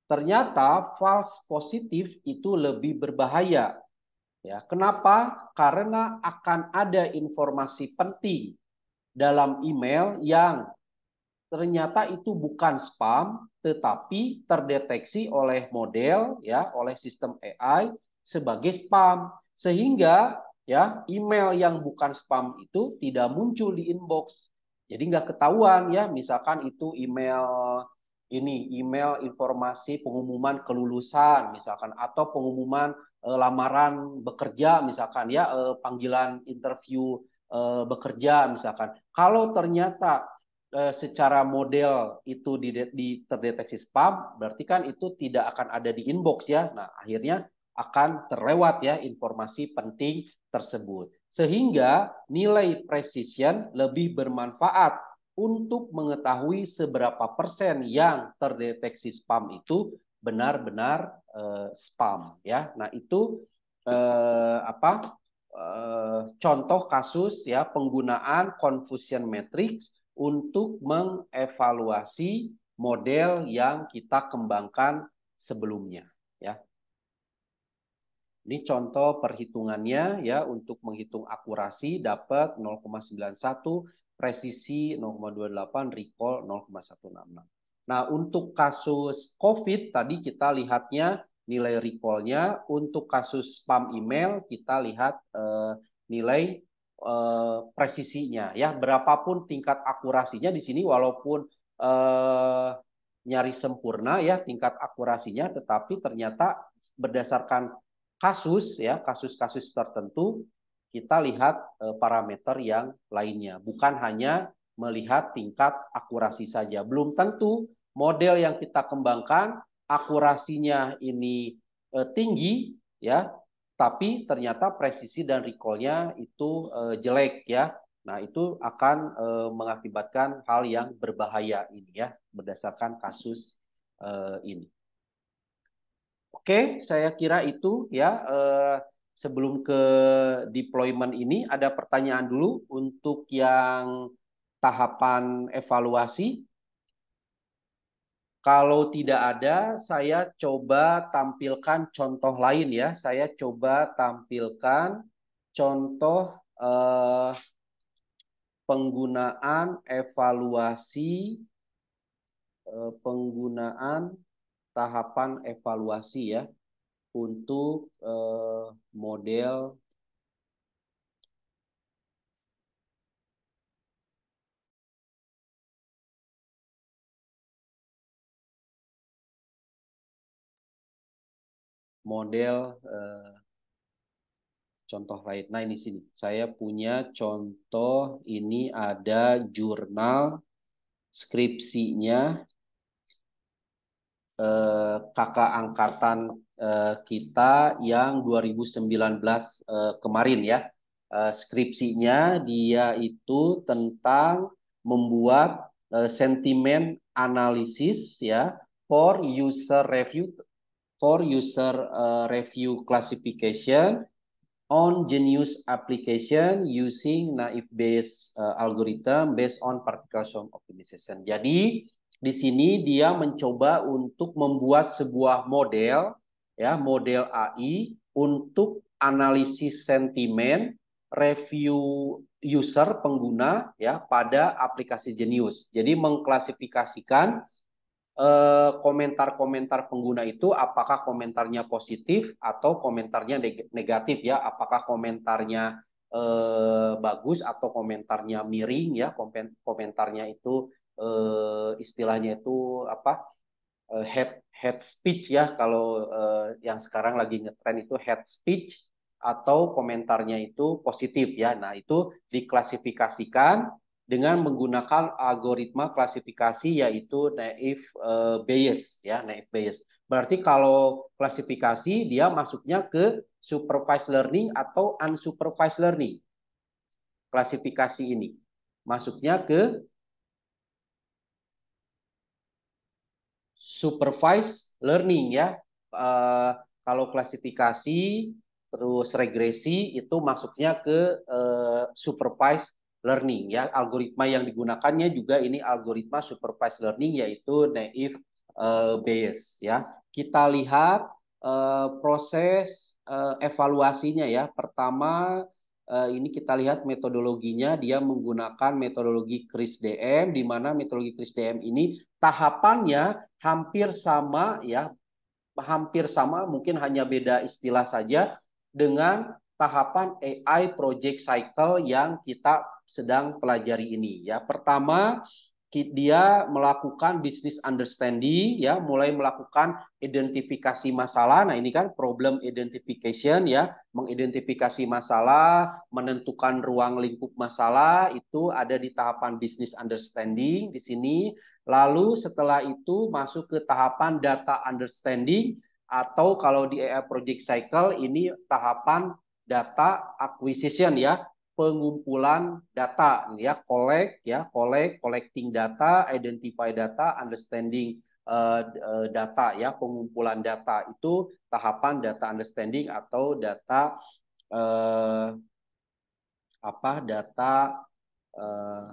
Ternyata false positif itu lebih berbahaya. Ya, kenapa? Karena akan ada informasi penting dalam email yang ternyata itu bukan spam tetapi terdeteksi oleh model ya, oleh sistem AI sebagai spam. Sehingga ya, email yang bukan spam itu tidak muncul di inbox jadi nggak ketahuan ya, misalkan itu email ini email informasi pengumuman kelulusan misalkan atau pengumuman e, lamaran bekerja misalkan ya e, panggilan interview e, bekerja misalkan kalau ternyata e, secara model itu di, di, terdeteksi spam berarti kan itu tidak akan ada di inbox ya nah akhirnya akan terlewat ya informasi penting tersebut sehingga nilai precision lebih bermanfaat untuk mengetahui seberapa persen yang terdeteksi spam itu benar-benar eh, spam ya. Nah, itu eh, apa? Eh, contoh kasus ya penggunaan confusion matrix untuk mengevaluasi model yang kita kembangkan sebelumnya ya. Ini contoh perhitungannya ya untuk menghitung akurasi dapat 0,91, presisi 0,28, recall 0,166. Nah, untuk kasus COVID tadi kita lihatnya nilai recall-nya, untuk kasus spam email kita lihat eh, nilai eh, presisinya ya, berapapun tingkat akurasinya di sini walaupun eh, nyaris sempurna ya tingkat akurasinya tetapi ternyata berdasarkan kasus ya kasus-kasus tertentu kita lihat eh, parameter yang lainnya bukan hanya melihat tingkat akurasi saja belum tentu model yang kita kembangkan akurasinya ini eh, tinggi ya tapi ternyata presisi dan recallnya itu eh, jelek ya nah itu akan mengakibatkan hal yang berbahaya ini ya berdasarkan kasus ini Oke, saya kira itu ya. Eh, sebelum ke deployment ini ada pertanyaan dulu untuk yang tahapan evaluasi. Kalau tidak ada, saya coba tampilkan contoh lain ya. Saya coba tampilkan contoh eh, penggunaan evaluasi eh, penggunaan tahapan evaluasi ya untuk eh, model model eh, contoh lain. Nah, ini sini. Saya punya contoh ini ada jurnal skripsinya Eh, kakak angkatan eh, kita yang 2019 eh, kemarin ya. skripsinya dia itu tentang membuat sentimen analisis ya for user review for user review classification on genius application using naive based algorithm based on particle optimization. Jadi di sini dia mencoba untuk membuat sebuah model ya model AI untuk analisis sentimen review user pengguna ya pada aplikasi Genius. Jadi mengklasifikasikan eh, komentar-komentar eh, pengguna itu apakah komentarnya positif atau komentarnya negatif ya, apakah komentarnya eh, bagus atau komentarnya miring ya, komentarnya itu uh, istilahnya itu apa uh, head head speech ya kalau uh, yang sekarang lagi ngetren itu head speech atau komentarnya itu positif ya. Nah, itu diklasifikasikan dengan menggunakan algoritma klasifikasi yaitu naive uh, bias ya naive bias berarti kalau klasifikasi dia masuknya ke supervised learning atau unsupervised learning klasifikasi ini masuknya ke supervised learning ya. Eh, kalau klasifikasi terus regresi itu masuknya ke uh, eh, supervised learning ya. Algoritma yang digunakannya juga ini algoritma supervised learning yaitu naive eh, base bias ya. Kita lihat proses evaluasinya ya. Pertama ini kita lihat metodologinya dia menggunakan metodologi CRISDM di mana metodologi CRISDM ini tahapannya hampir sama ya, hampir sama mungkin hanya beda istilah saja dengan tahapan AI project cycle yang kita sedang pelajari ini ya. Pertama, dia melakukan business understanding ya, mulai melakukan identifikasi masalah. Nah, ini kan problem identification ya, mengidentifikasi masalah, menentukan ruang lingkup masalah itu ada di tahapan business understanding di sini. Lalu setelah itu masuk ke tahapan data understanding atau kalau di AI project cycle ini tahapan data acquisition ya, pengumpulan data ya, collect ya, collect, collecting data, identify data, understanding eh, eh, data ya, pengumpulan data itu tahapan data understanding atau data eh, apa data eh,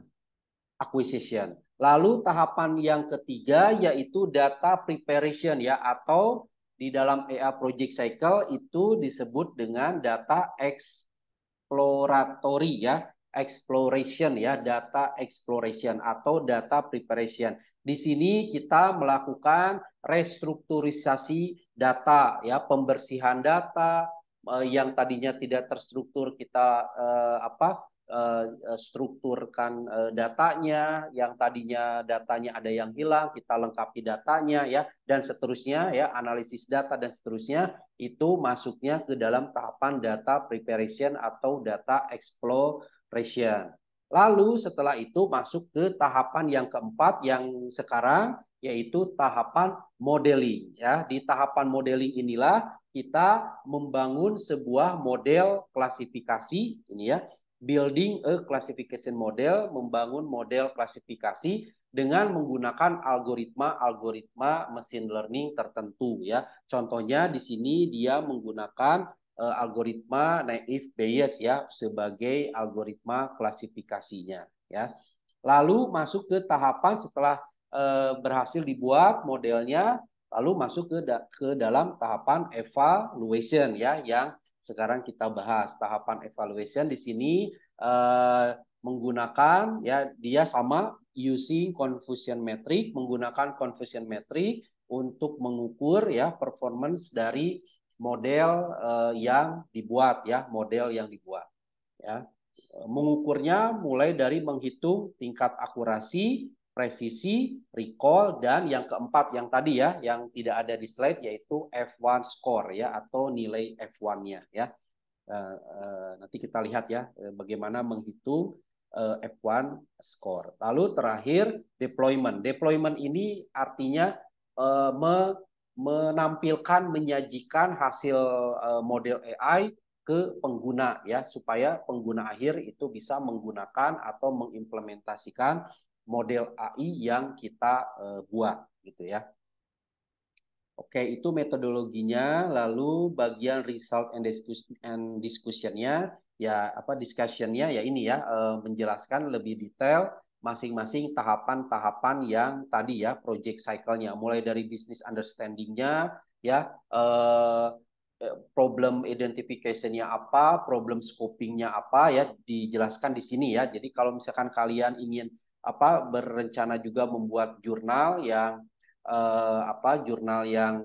acquisition. Lalu tahapan yang ketiga yaitu data preparation ya atau di dalam EA project cycle itu disebut dengan data exploratory ya, exploration ya, data exploration atau data preparation. Di sini kita melakukan restrukturisasi data ya, pembersihan data eh, yang tadinya tidak terstruktur kita eh, apa Eh, eh, strukturkan eh, datanya yang tadinya datanya ada yang hilang kita lengkapi datanya ya dan seterusnya ya analisis data dan seterusnya itu masuknya ke dalam tahapan data preparation atau data exploration. Lalu setelah itu masuk ke tahapan yang keempat yang sekarang yaitu tahapan modeling ya. Di tahapan modeling inilah kita membangun sebuah model klasifikasi ini ya building a classification model, membangun model klasifikasi dengan menggunakan algoritma-algoritma mesin learning tertentu ya. Contohnya di sini dia menggunakan uh, algoritma naive Bayes ya sebagai algoritma klasifikasinya ya. Lalu masuk ke tahapan setelah uh, berhasil dibuat modelnya, lalu masuk ke da ke dalam tahapan evaluation ya yang sekarang kita bahas tahapan evaluation di sini eh, menggunakan ya dia sama using confusion metric menggunakan confusion metric untuk mengukur ya performance dari model eh, yang dibuat ya model yang dibuat ya mengukurnya mulai dari menghitung tingkat akurasi presisi, recall, dan yang keempat yang tadi ya, yang tidak ada di slide yaitu F1 score ya atau nilai F1-nya ya. Eh, eh, nanti kita lihat ya eh, bagaimana menghitung F1 score. Lalu terakhir deployment. Deployment ini artinya me menampilkan, menyajikan hasil model AI ke pengguna ya supaya pengguna akhir itu bisa menggunakan atau mengimplementasikan model AI yang kita uh, buat gitu ya. Oke, itu metodologinya. Lalu bagian result and, discussion, nya ya apa discussion-nya ya ini ya uh, menjelaskan lebih detail masing-masing tahapan-tahapan yang tadi ya project cycle-nya mulai dari business understanding-nya ya uh, problem identification-nya apa, problem scoping-nya apa ya dijelaskan di sini ya. Jadi kalau misalkan kalian ingin apa berencana juga membuat jurnal yang eh, apa jurnal yang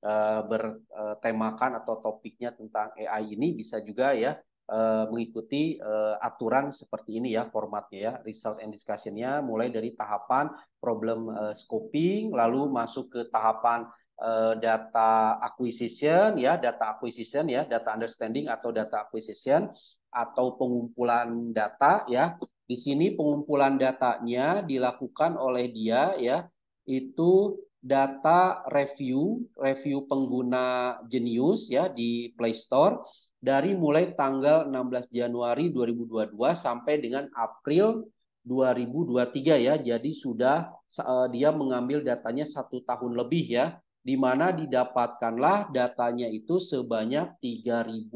eh, bertemakan atau topiknya tentang AI ini bisa juga ya eh, mengikuti eh, aturan seperti ini ya formatnya ya result and discussionnya mulai dari tahapan problem eh, scoping lalu masuk ke tahapan eh, data acquisition ya data acquisition ya data understanding atau data acquisition atau pengumpulan data ya di sini pengumpulan datanya dilakukan oleh dia ya, itu data review, review pengguna Genius ya di Play Store dari mulai tanggal 16 Januari 2022 sampai dengan April 2023 ya. Jadi sudah uh, dia mengambil datanya satu tahun lebih ya, di mana didapatkanlah datanya itu sebanyak 3000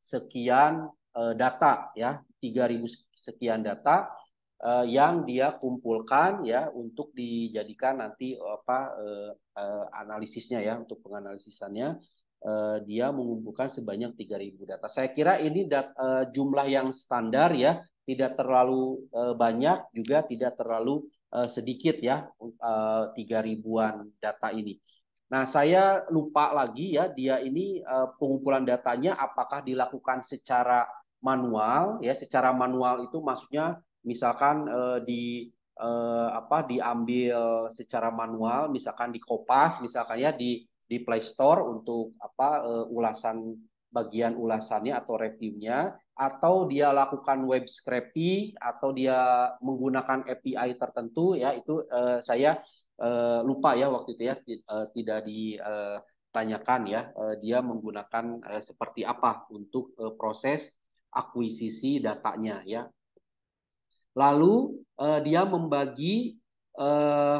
sekian eh, data ya, 3000 sekian data eh, yang dia kumpulkan ya untuk dijadikan nanti apa eh, eh, analisisnya ya untuk penganalisisannya dia mengumpulkan sebanyak 3000 data. Saya kira ini dat, jumlah yang standar ya, tidak terlalu banyak juga tidak terlalu sedikit ya uh, 3000 data ini. Nah, saya lupa lagi ya dia ini pengumpulan datanya apakah dilakukan secara manual ya secara manual itu maksudnya misalkan eh, di eh, apa diambil secara manual misalkan di Kopas misalkan ya di di Play Store untuk apa eh, ulasan bagian ulasannya atau reviewnya atau dia lakukan web scraping atau dia menggunakan API tertentu ya itu eh, saya eh, lupa ya waktu itu ya eh, tidak ditanyakan eh, ya eh, dia menggunakan eh, seperti apa untuk eh, proses akuisisi datanya ya. Lalu eh, dia membagi eh,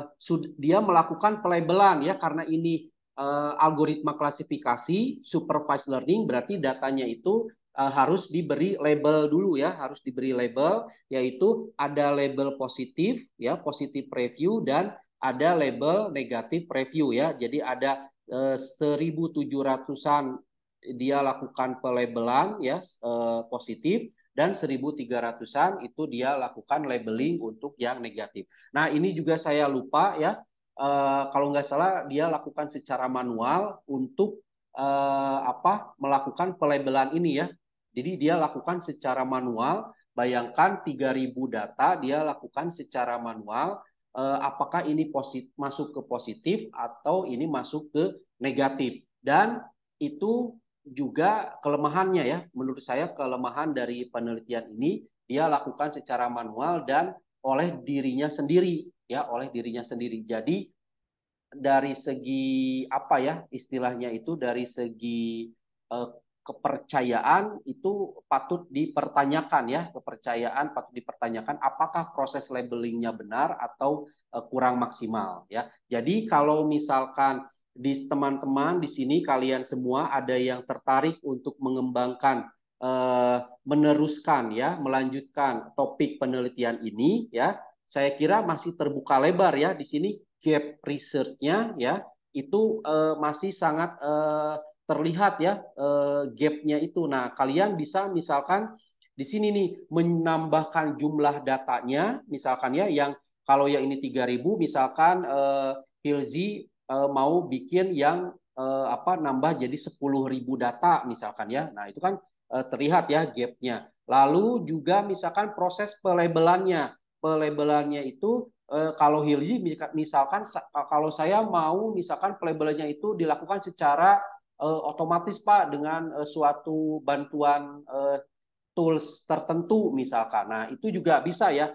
dia melakukan pelabelan ya karena ini eh, algoritma klasifikasi supervised learning berarti datanya itu eh, harus diberi label dulu ya, harus diberi label yaitu ada label positif ya, positif preview dan ada label negatif preview ya. Jadi ada eh, seribu 1700-an dia lakukan pelabelan ya eh, positif dan 1300-an itu dia lakukan labeling untuk yang negatif. Nah, ini juga saya lupa ya. Eh, kalau nggak salah dia lakukan secara manual untuk eh, apa? melakukan pelabelan ini ya. Jadi dia lakukan secara manual. Bayangkan 3000 data dia lakukan secara manual eh, apakah ini posit masuk ke positif atau ini masuk ke negatif. Dan itu juga kelemahannya ya, menurut saya kelemahan dari penelitian ini dia lakukan secara manual dan oleh dirinya sendiri ya, oleh dirinya sendiri. Jadi dari segi apa ya istilahnya itu dari segi eh, kepercayaan itu patut dipertanyakan ya kepercayaan patut dipertanyakan apakah proses labelingnya benar atau eh, kurang maksimal ya jadi kalau misalkan di teman-teman di sini kalian semua ada yang tertarik untuk mengembangkan eh, meneruskan ya melanjutkan topik penelitian ini ya saya kira masih terbuka lebar ya di sini gap researchnya ya itu uh, masih sangat eh, terlihat ya eh, gapnya itu nah kalian bisa misalkan di sini nih menambahkan jumlah datanya misalkan ya yang kalau yang ini 3000 misalkan eh, Hilzi Eh, mau bikin yang eh, apa nambah jadi 10.000 data misalkan ya. Nah, itu kan eh, terlihat ya gapnya. Lalu juga misalkan proses pelabelannya. Pelabelannya itu kalau Hilzi misalkan kalau saya mau misalkan pelabelannya itu dilakukan secara otomatis Pak dengan suatu bantuan tools tertentu misalkan. Nah, itu juga bisa ya.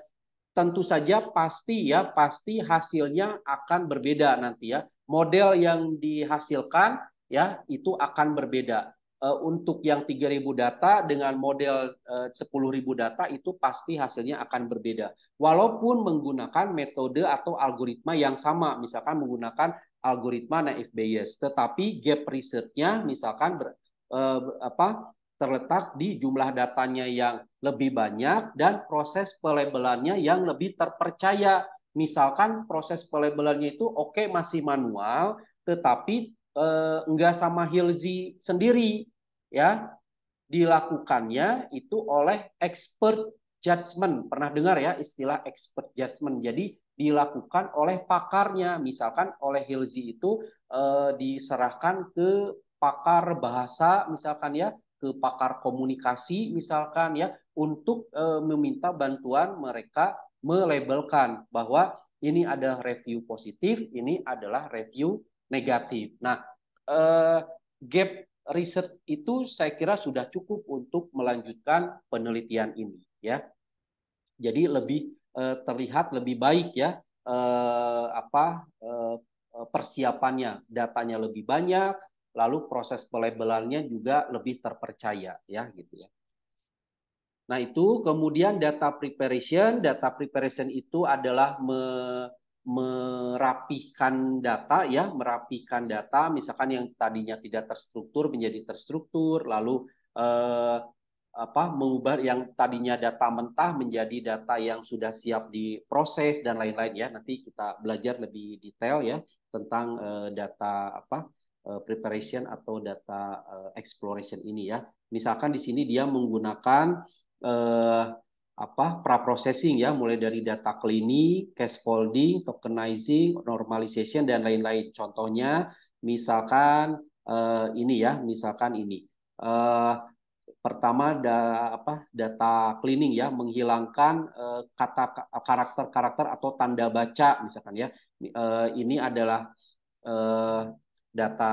Tentu saja pasti ya, pasti hasilnya akan berbeda nanti ya model yang dihasilkan ya itu akan berbeda. Eh, untuk yang 3000 data dengan model 10000 eh, data itu pasti hasilnya akan berbeda. Walaupun menggunakan metode atau algoritma yang sama, misalkan menggunakan algoritma naive bias, tetapi gap research-nya misalkan ber, eh, apa terletak di jumlah datanya yang lebih banyak dan proses pelabelannya yang lebih terpercaya misalkan proses pelabelannya itu oke okay, masih manual tetapi eh, enggak sama Hilzi sendiri ya dilakukannya itu oleh expert judgment pernah dengar ya istilah expert judgment jadi dilakukan oleh pakarnya misalkan oleh Hilzi itu eh, diserahkan ke pakar bahasa misalkan ya ke pakar komunikasi misalkan ya untuk e, meminta bantuan mereka melabelkan bahwa ini adalah review positif, ini adalah review negatif. Nah, eh, gap research itu saya kira sudah cukup untuk melanjutkan penelitian ini, ya. Jadi lebih eh, terlihat lebih baik ya eh, apa eh, eh persiapannya, datanya lebih banyak, lalu proses pelabelannya juga lebih terpercaya, ya gitu ya. Nah, itu kemudian data preparation. Data preparation itu adalah me, merapihkan data ya, merapihkan data misalkan yang tadinya tidak terstruktur menjadi terstruktur, lalu eh, apa mengubah yang tadinya data mentah menjadi data yang sudah siap diproses dan lain-lain ya. Nanti kita belajar lebih detail ya tentang eh, data apa eh, preparation atau data eh, exploration ini ya. Misalkan di sini dia menggunakan eh, apa pra-processing ya, mulai dari data cleaning, case folding, tokenizing, normalization dan lain-lain. Contohnya misalkan eh, ini ya, misalkan ini. Eh, pertama da, apa data cleaning ya, menghilangkan eh, kata karakter-karakter atau tanda baca misalkan ya. Eh, ini adalah eh, data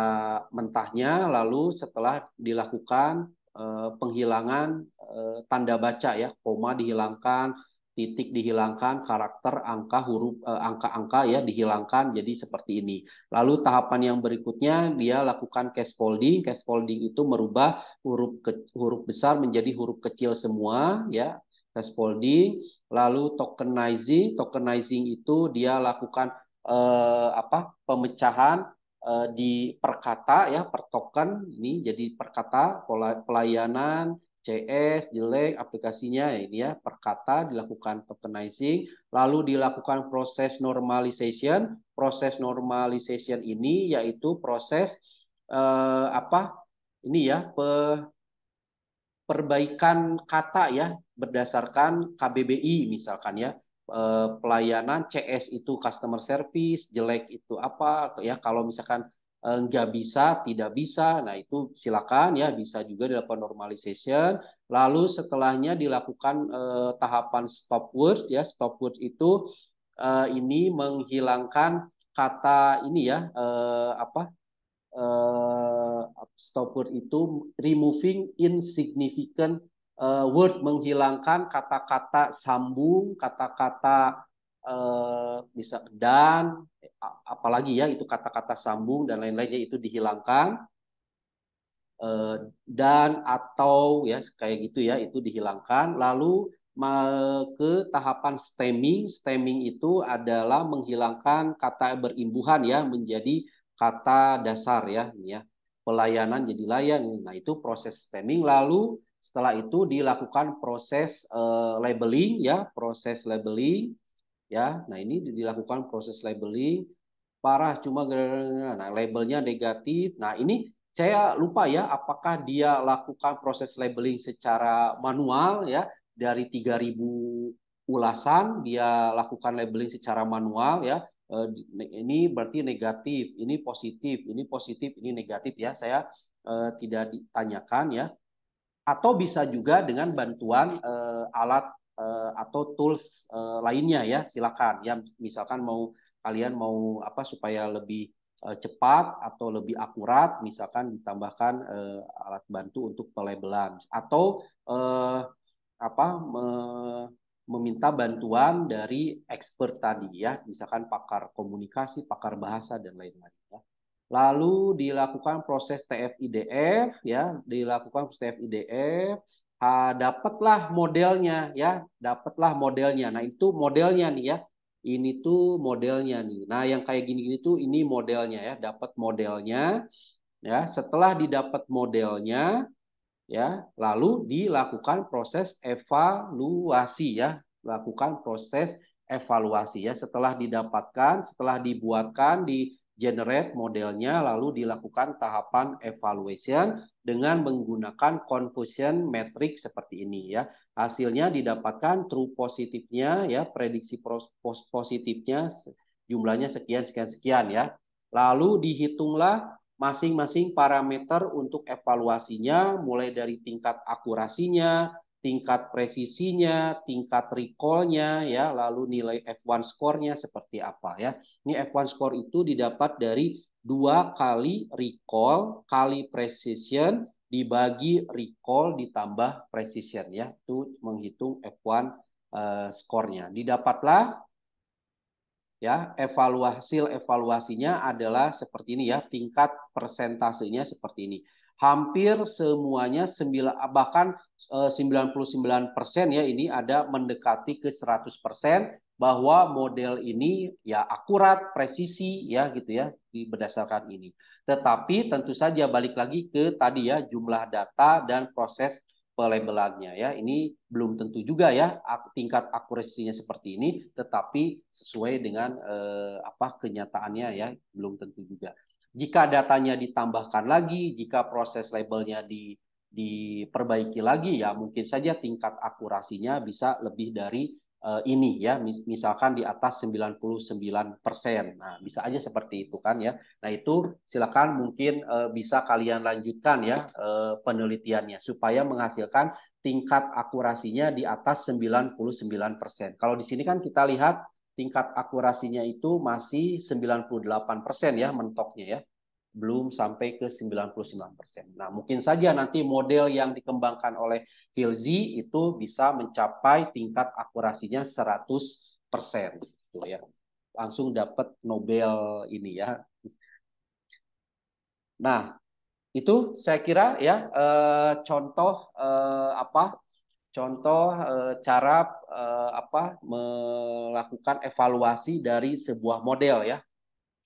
mentahnya lalu setelah dilakukan Eh, penghilangan eh, tanda baca ya, koma dihilangkan, titik dihilangkan, karakter, angka, huruf, eh, angka-angka ya dihilangkan jadi seperti ini. Lalu tahapan yang berikutnya dia lakukan case folding. Case folding itu merubah huruf ke, huruf besar menjadi huruf kecil semua ya. Case folding, lalu tokenizing. Tokenizing itu dia lakukan eh, apa? pemecahan uh, di perkata ya per token ini jadi perkata pelayanan CS jelek aplikasinya ya ini ya perkata dilakukan tokenizing lalu dilakukan proses normalization proses normalization ini yaitu proses uh, apa ini ya pe, perbaikan kata ya berdasarkan KBBI misalkan ya Eh, pelayanan CS itu customer service jelek itu apa ya kalau misalkan eh, nggak bisa tidak bisa nah itu silakan ya bisa juga dilakukan normalization lalu setelahnya dilakukan eh, tahapan stop word ya stop word itu eh, ini menghilangkan kata ini ya eh, apa eh, stop word itu removing insignificant uh, word menghilangkan kata-kata sambung, kata-kata uh, bisa dan apalagi ya itu kata-kata sambung dan lain-lainnya itu dihilangkan uh, dan atau ya kayak gitu ya itu dihilangkan lalu ke tahapan stemming. Stemming itu adalah menghilangkan kata berimbuhan ya menjadi kata dasar ya, ya. Pelayanan jadi layan. Nah, itu proses stemming lalu setelah itu dilakukan proses uh, labeling ya, proses labeling ya. Nah, ini dilakukan proses labeling parah cuma nah labelnya negatif. Nah, ini saya lupa ya apakah dia lakukan proses labeling secara manual ya dari 3000 ulasan dia lakukan labeling secara manual ya eh, ini berarti negatif, ini positif, ini positif, ini negatif ya. Saya eh, tidak ditanyakan ya atau bisa juga dengan bantuan uh, alat uh, atau tools uh, lainnya ya silakan ya misalkan mau kalian mau apa supaya lebih uh, cepat atau lebih akurat misalkan ditambahkan uh, alat bantu untuk pelabelan atau uh, apa me meminta bantuan dari expert tadi ya misalkan pakar komunikasi pakar bahasa dan lain-lain lalu dilakukan proses TFIDF ya dilakukan proses TFIDF ha, dapatlah modelnya ya dapatlah modelnya nah itu modelnya nih ya ini tuh modelnya nih nah yang kayak gini-gini tuh ini modelnya ya dapat modelnya ya setelah didapat modelnya ya lalu dilakukan proses evaluasi ya lakukan proses evaluasi ya setelah didapatkan setelah dibuatkan di generate modelnya lalu dilakukan tahapan evaluation dengan menggunakan confusion matrix seperti ini ya. Hasilnya didapatkan true positifnya ya, prediksi positifnya jumlahnya sekian sekian sekian ya. Lalu dihitunglah masing-masing parameter untuk evaluasinya mulai dari tingkat akurasinya, tingkat presisinya, tingkat recall-nya ya, lalu nilai F1 skornya seperti apa ya. Ini F1 skor itu didapat dari dua kali recall kali precision dibagi recall ditambah precision ya. Itu menghitung F1 uh, eh, skornya. Didapatlah ya evaluasi evaluasinya adalah seperti ini ya, tingkat persentasenya seperti ini hampir semuanya 9 bahkan eh, persen ya ini ada mendekati ke seratus persen bahwa model ini ya akurat, presisi ya gitu ya berdasarkan ini. Tetapi tentu saja balik lagi ke tadi ya jumlah data dan proses pelabelannya ya. Ini belum tentu juga ya tingkat akurasinya seperti ini tetapi sesuai dengan eh, apa kenyataannya ya belum tentu juga. Jika datanya ditambahkan lagi, jika proses labelnya di, diperbaiki lagi, ya mungkin saja tingkat akurasinya bisa lebih dari uh, ini ya, misalkan di atas 99%. Nah, bisa aja seperti itu kan ya. Nah, itu silakan mungkin uh, bisa kalian lanjutkan ya uh, penelitiannya supaya menghasilkan tingkat akurasinya di atas 99%. Kalau di sini kan kita lihat tingkat akurasinya itu masih 98% ya mentoknya ya. Belum sampai ke 99%. Nah, mungkin saja nanti model yang dikembangkan oleh Hilzi itu bisa mencapai tingkat akurasinya 100% gitu ya. Langsung dapat Nobel ini ya. Nah, itu saya kira ya eh, contoh eh, apa contoh eh, cara eh, apa melakukan evaluasi dari sebuah model ya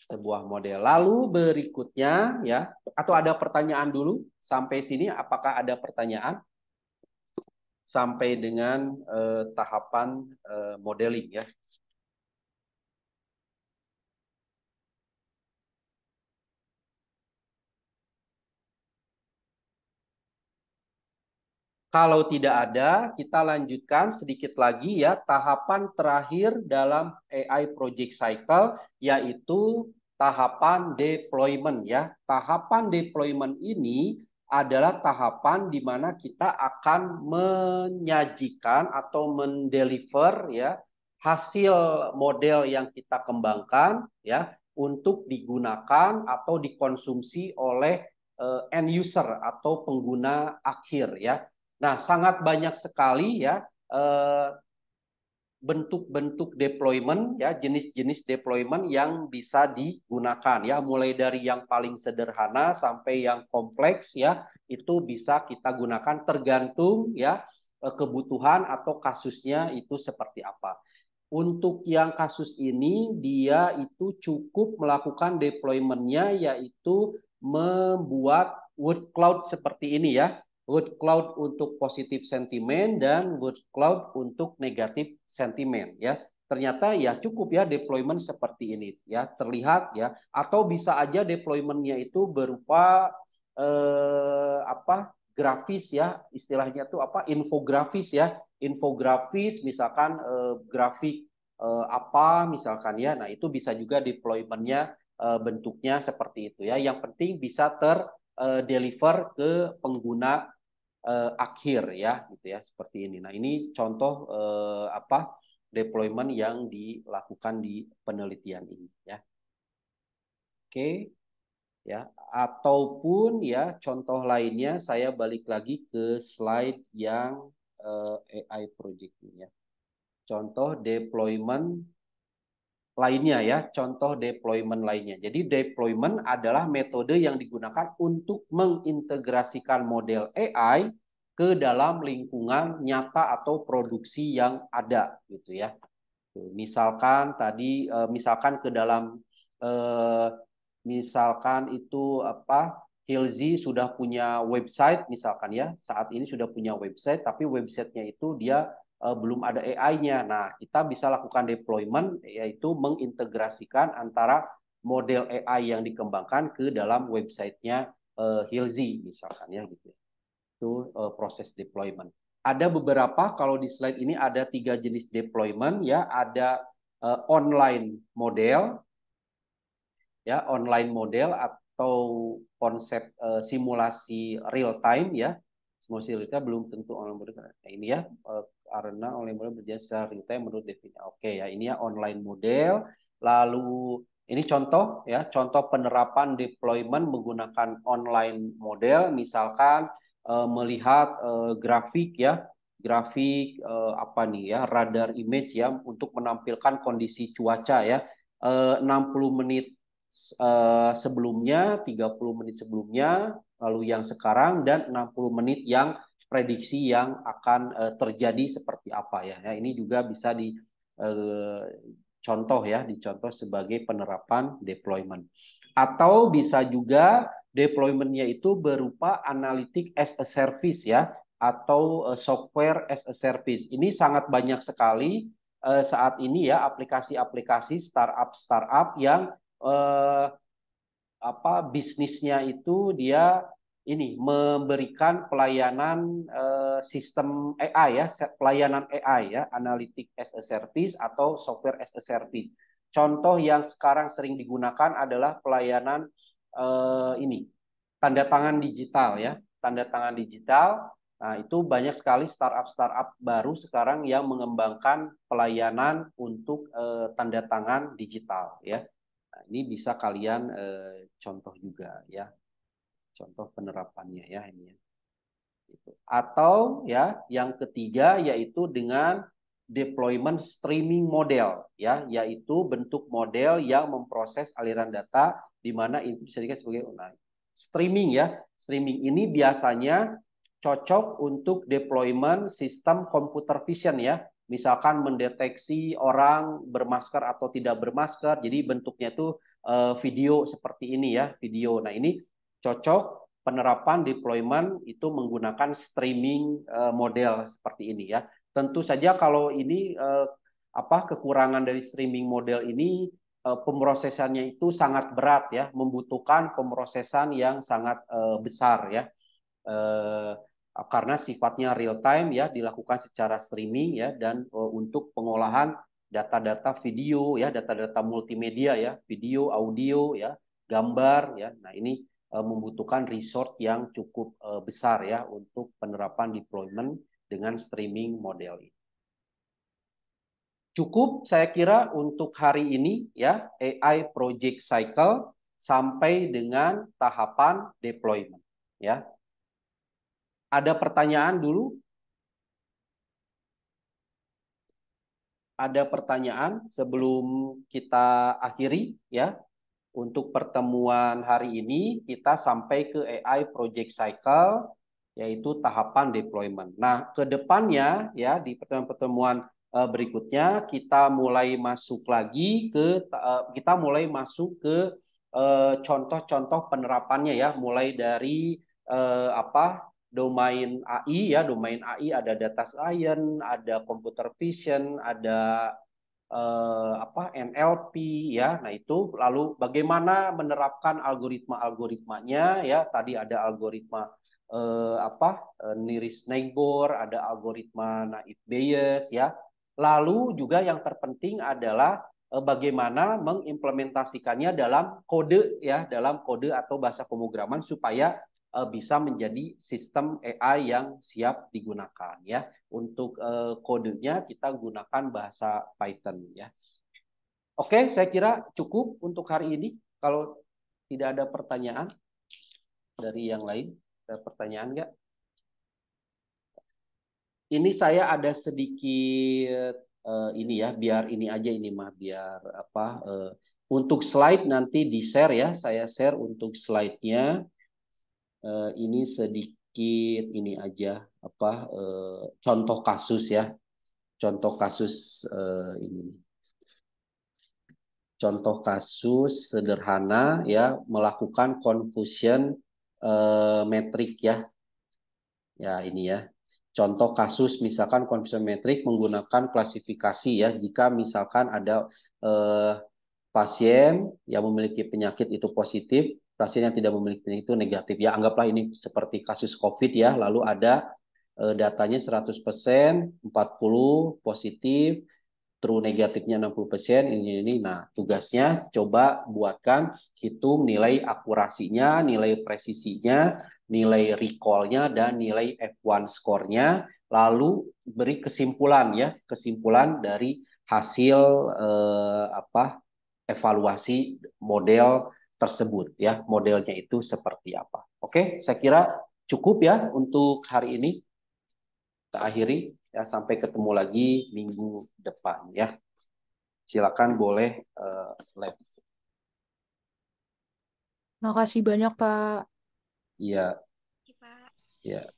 sebuah model. Lalu berikutnya ya, atau ada pertanyaan dulu sampai sini apakah ada pertanyaan sampai dengan eh, tahapan eh, modeling ya. Kalau tidak ada, kita lanjutkan sedikit lagi ya tahapan terakhir dalam AI project cycle yaitu tahapan deployment ya. Tahapan deployment ini adalah tahapan di mana kita akan menyajikan atau mendeliver ya hasil model yang kita kembangkan ya untuk digunakan atau dikonsumsi oleh eh, end user atau pengguna akhir ya. Nah, sangat banyak sekali ya eh, bentuk-bentuk deployment ya jenis-jenis deployment yang bisa digunakan ya mulai dari yang paling sederhana sampai yang kompleks ya itu bisa kita gunakan tergantung ya eh, kebutuhan atau kasusnya itu seperti apa. Untuk yang kasus ini dia itu cukup melakukan deploymentnya yaitu membuat word cloud seperti ini ya good cloud untuk positif sentimen dan good cloud untuk negatif sentimen ya. Ternyata ya cukup ya deployment seperti ini ya terlihat ya atau bisa aja deploymentnya itu berupa eh, apa grafis ya istilahnya tuh apa infografis ya infografis misalkan eh, grafik eh, apa misalkan ya nah itu bisa juga deploymentnya eh, bentuknya seperti itu ya yang penting bisa ter eh, deliver ke pengguna eh, akhir ya gitu ya seperti ini. Nah, ini contoh eh, apa deployment yang dilakukan di penelitian ini ya. Oke. Ya, ataupun ya contoh lainnya saya balik lagi ke slide yang eh, AI project ini ya. Contoh deployment lainnya ya, contoh deployment lainnya. Jadi deployment adalah metode yang digunakan untuk mengintegrasikan model AI ke dalam lingkungan nyata atau produksi yang ada gitu ya. Misalkan tadi eh, misalkan ke dalam eh, misalkan itu apa Hilzi sudah punya website misalkan ya, saat ini sudah punya website tapi websitenya itu dia Eh, belum ada AI-nya. Nah, kita bisa lakukan deployment yaitu mengintegrasikan antara model AI yang dikembangkan ke dalam websitenya uh, Hilzi misalkan ya gitu. Itu uh, proses deployment. Ada beberapa kalau di slide ini ada tiga jenis deployment ya, ada uh, online model ya, online model atau konsep uh, simulasi real time ya. Simulasi real belum tentu online model. Nah, ini ya uh, karena online model berjasa retail menurut definisi. Oke ya, ini ya online model. Lalu ini contoh ya, contoh penerapan deployment menggunakan online model misalkan e, melihat e, grafik ya, grafik e, apa nih ya, radar image ya untuk menampilkan kondisi cuaca ya. E, 60 menit e, sebelumnya, 30 menit sebelumnya, lalu yang sekarang dan 60 menit yang prediksi yang akan uh, terjadi seperti apa ya. ya ini juga bisa dicontoh eh, uh, ya, dicontoh sebagai penerapan deployment. Atau bisa juga deploymentnya itu berupa analitik as a service ya, atau uh, software as a service. Ini sangat banyak sekali uh, saat ini ya aplikasi-aplikasi startup startup yang uh, apa bisnisnya itu dia ini memberikan pelayanan uh, sistem AI ya, pelayanan AI ya, analitik as a service atau software as a service. Contoh yang sekarang sering digunakan adalah pelayanan uh, ini tanda tangan digital ya, tanda tangan digital. Nah, itu banyak sekali startup-startup baru sekarang yang mengembangkan pelayanan untuk uh, tanda tangan digital ya. Nah, ini bisa kalian uh, contoh juga ya contoh penerapannya ya ini ya. Gitu. Atau ya yang ketiga yaitu dengan deployment streaming model ya yaitu bentuk model yang memproses aliran data di mana itu dijadikan sebagai online nah, streaming ya streaming ini biasanya cocok untuk deployment sistem computer vision ya misalkan mendeteksi orang bermasker atau tidak bermasker jadi bentuknya itu eh, video seperti ini ya video nah ini cocok penerapan deployment itu menggunakan streaming eh, model seperti ini ya. Tentu saja kalau ini eh, apa kekurangan dari streaming model ini eh, pemrosesannya itu sangat berat ya, membutuhkan pemrosesan yang sangat besar ya. karena sifatnya real time ya dilakukan secara streaming ya dan untuk pengolahan data-data video ya, data-data multimedia ya, video, audio ya, gambar ya. Nah, ini Eh, membutuhkan resort yang cukup eh, besar ya untuk penerapan deployment dengan streaming model ini. Cukup saya kira untuk hari ini ya AI project cycle sampai dengan tahapan deployment ya. Ada pertanyaan dulu? Ada pertanyaan sebelum kita akhiri ya untuk pertemuan hari ini kita sampai ke AI project cycle yaitu tahapan deployment. Nah, ke depannya ya di pertemuan-pertemuan eh, berikutnya kita mulai masuk lagi ke eh, kita mulai masuk ke eh, contoh-contoh penerapannya ya mulai dari apa domain AI ya domain AI ada data science ada computer vision ada eh, apa NLP ya. Nah, itu lalu bagaimana menerapkan algoritma-algoritmanya ya. Tadi ada algoritma eh, apa? Niris eh, nearest neighbor, ada algoritma naive bias ya. Lalu juga yang terpenting adalah eh, bagaimana mengimplementasikannya dalam kode ya, dalam kode atau bahasa pemrograman supaya Eh, bisa menjadi sistem AI yang siap digunakan ya. Untuk uh, kodenya kita gunakan bahasa Python ya. Oke, saya kira cukup untuk hari ini. Kalau tidak ada pertanyaan dari yang lain, ada pertanyaan nggak? Ini saya ada sedikit uh, ini ya, biar ini aja ini mah biar apa uh, untuk slide nanti di share ya, saya share untuk slide-nya uh, ini sedikit ini aja apa uh, contoh kasus ya contoh kasus uh, ini contoh kasus sederhana ya melakukan confusion uh, metric ya ya ini ya contoh kasus misalkan confusion metric menggunakan klasifikasi ya jika misalkan ada uh, pasien yang memiliki penyakit itu positif pasien yang tidak memiliki klinik itu negatif. Ya anggaplah ini seperti kasus COVID ya, lalu ada eh, seratus datanya 100%, 40 positif, true negatifnya 60%, ini, ini. Nah, tugasnya coba buatkan hitung nilai akurasinya, nilai presisinya, nilai recall-nya, dan nilai F1 skornya. Lalu beri kesimpulan ya, kesimpulan dari hasil eh, apa evaluasi model tersebut ya modelnya itu seperti apa. Oke, saya kira cukup ya untuk hari ini. Kita akhiri ya sampai ketemu lagi minggu depan ya. Silakan boleh uh, live. kasih banyak Pak. Iya. Iya.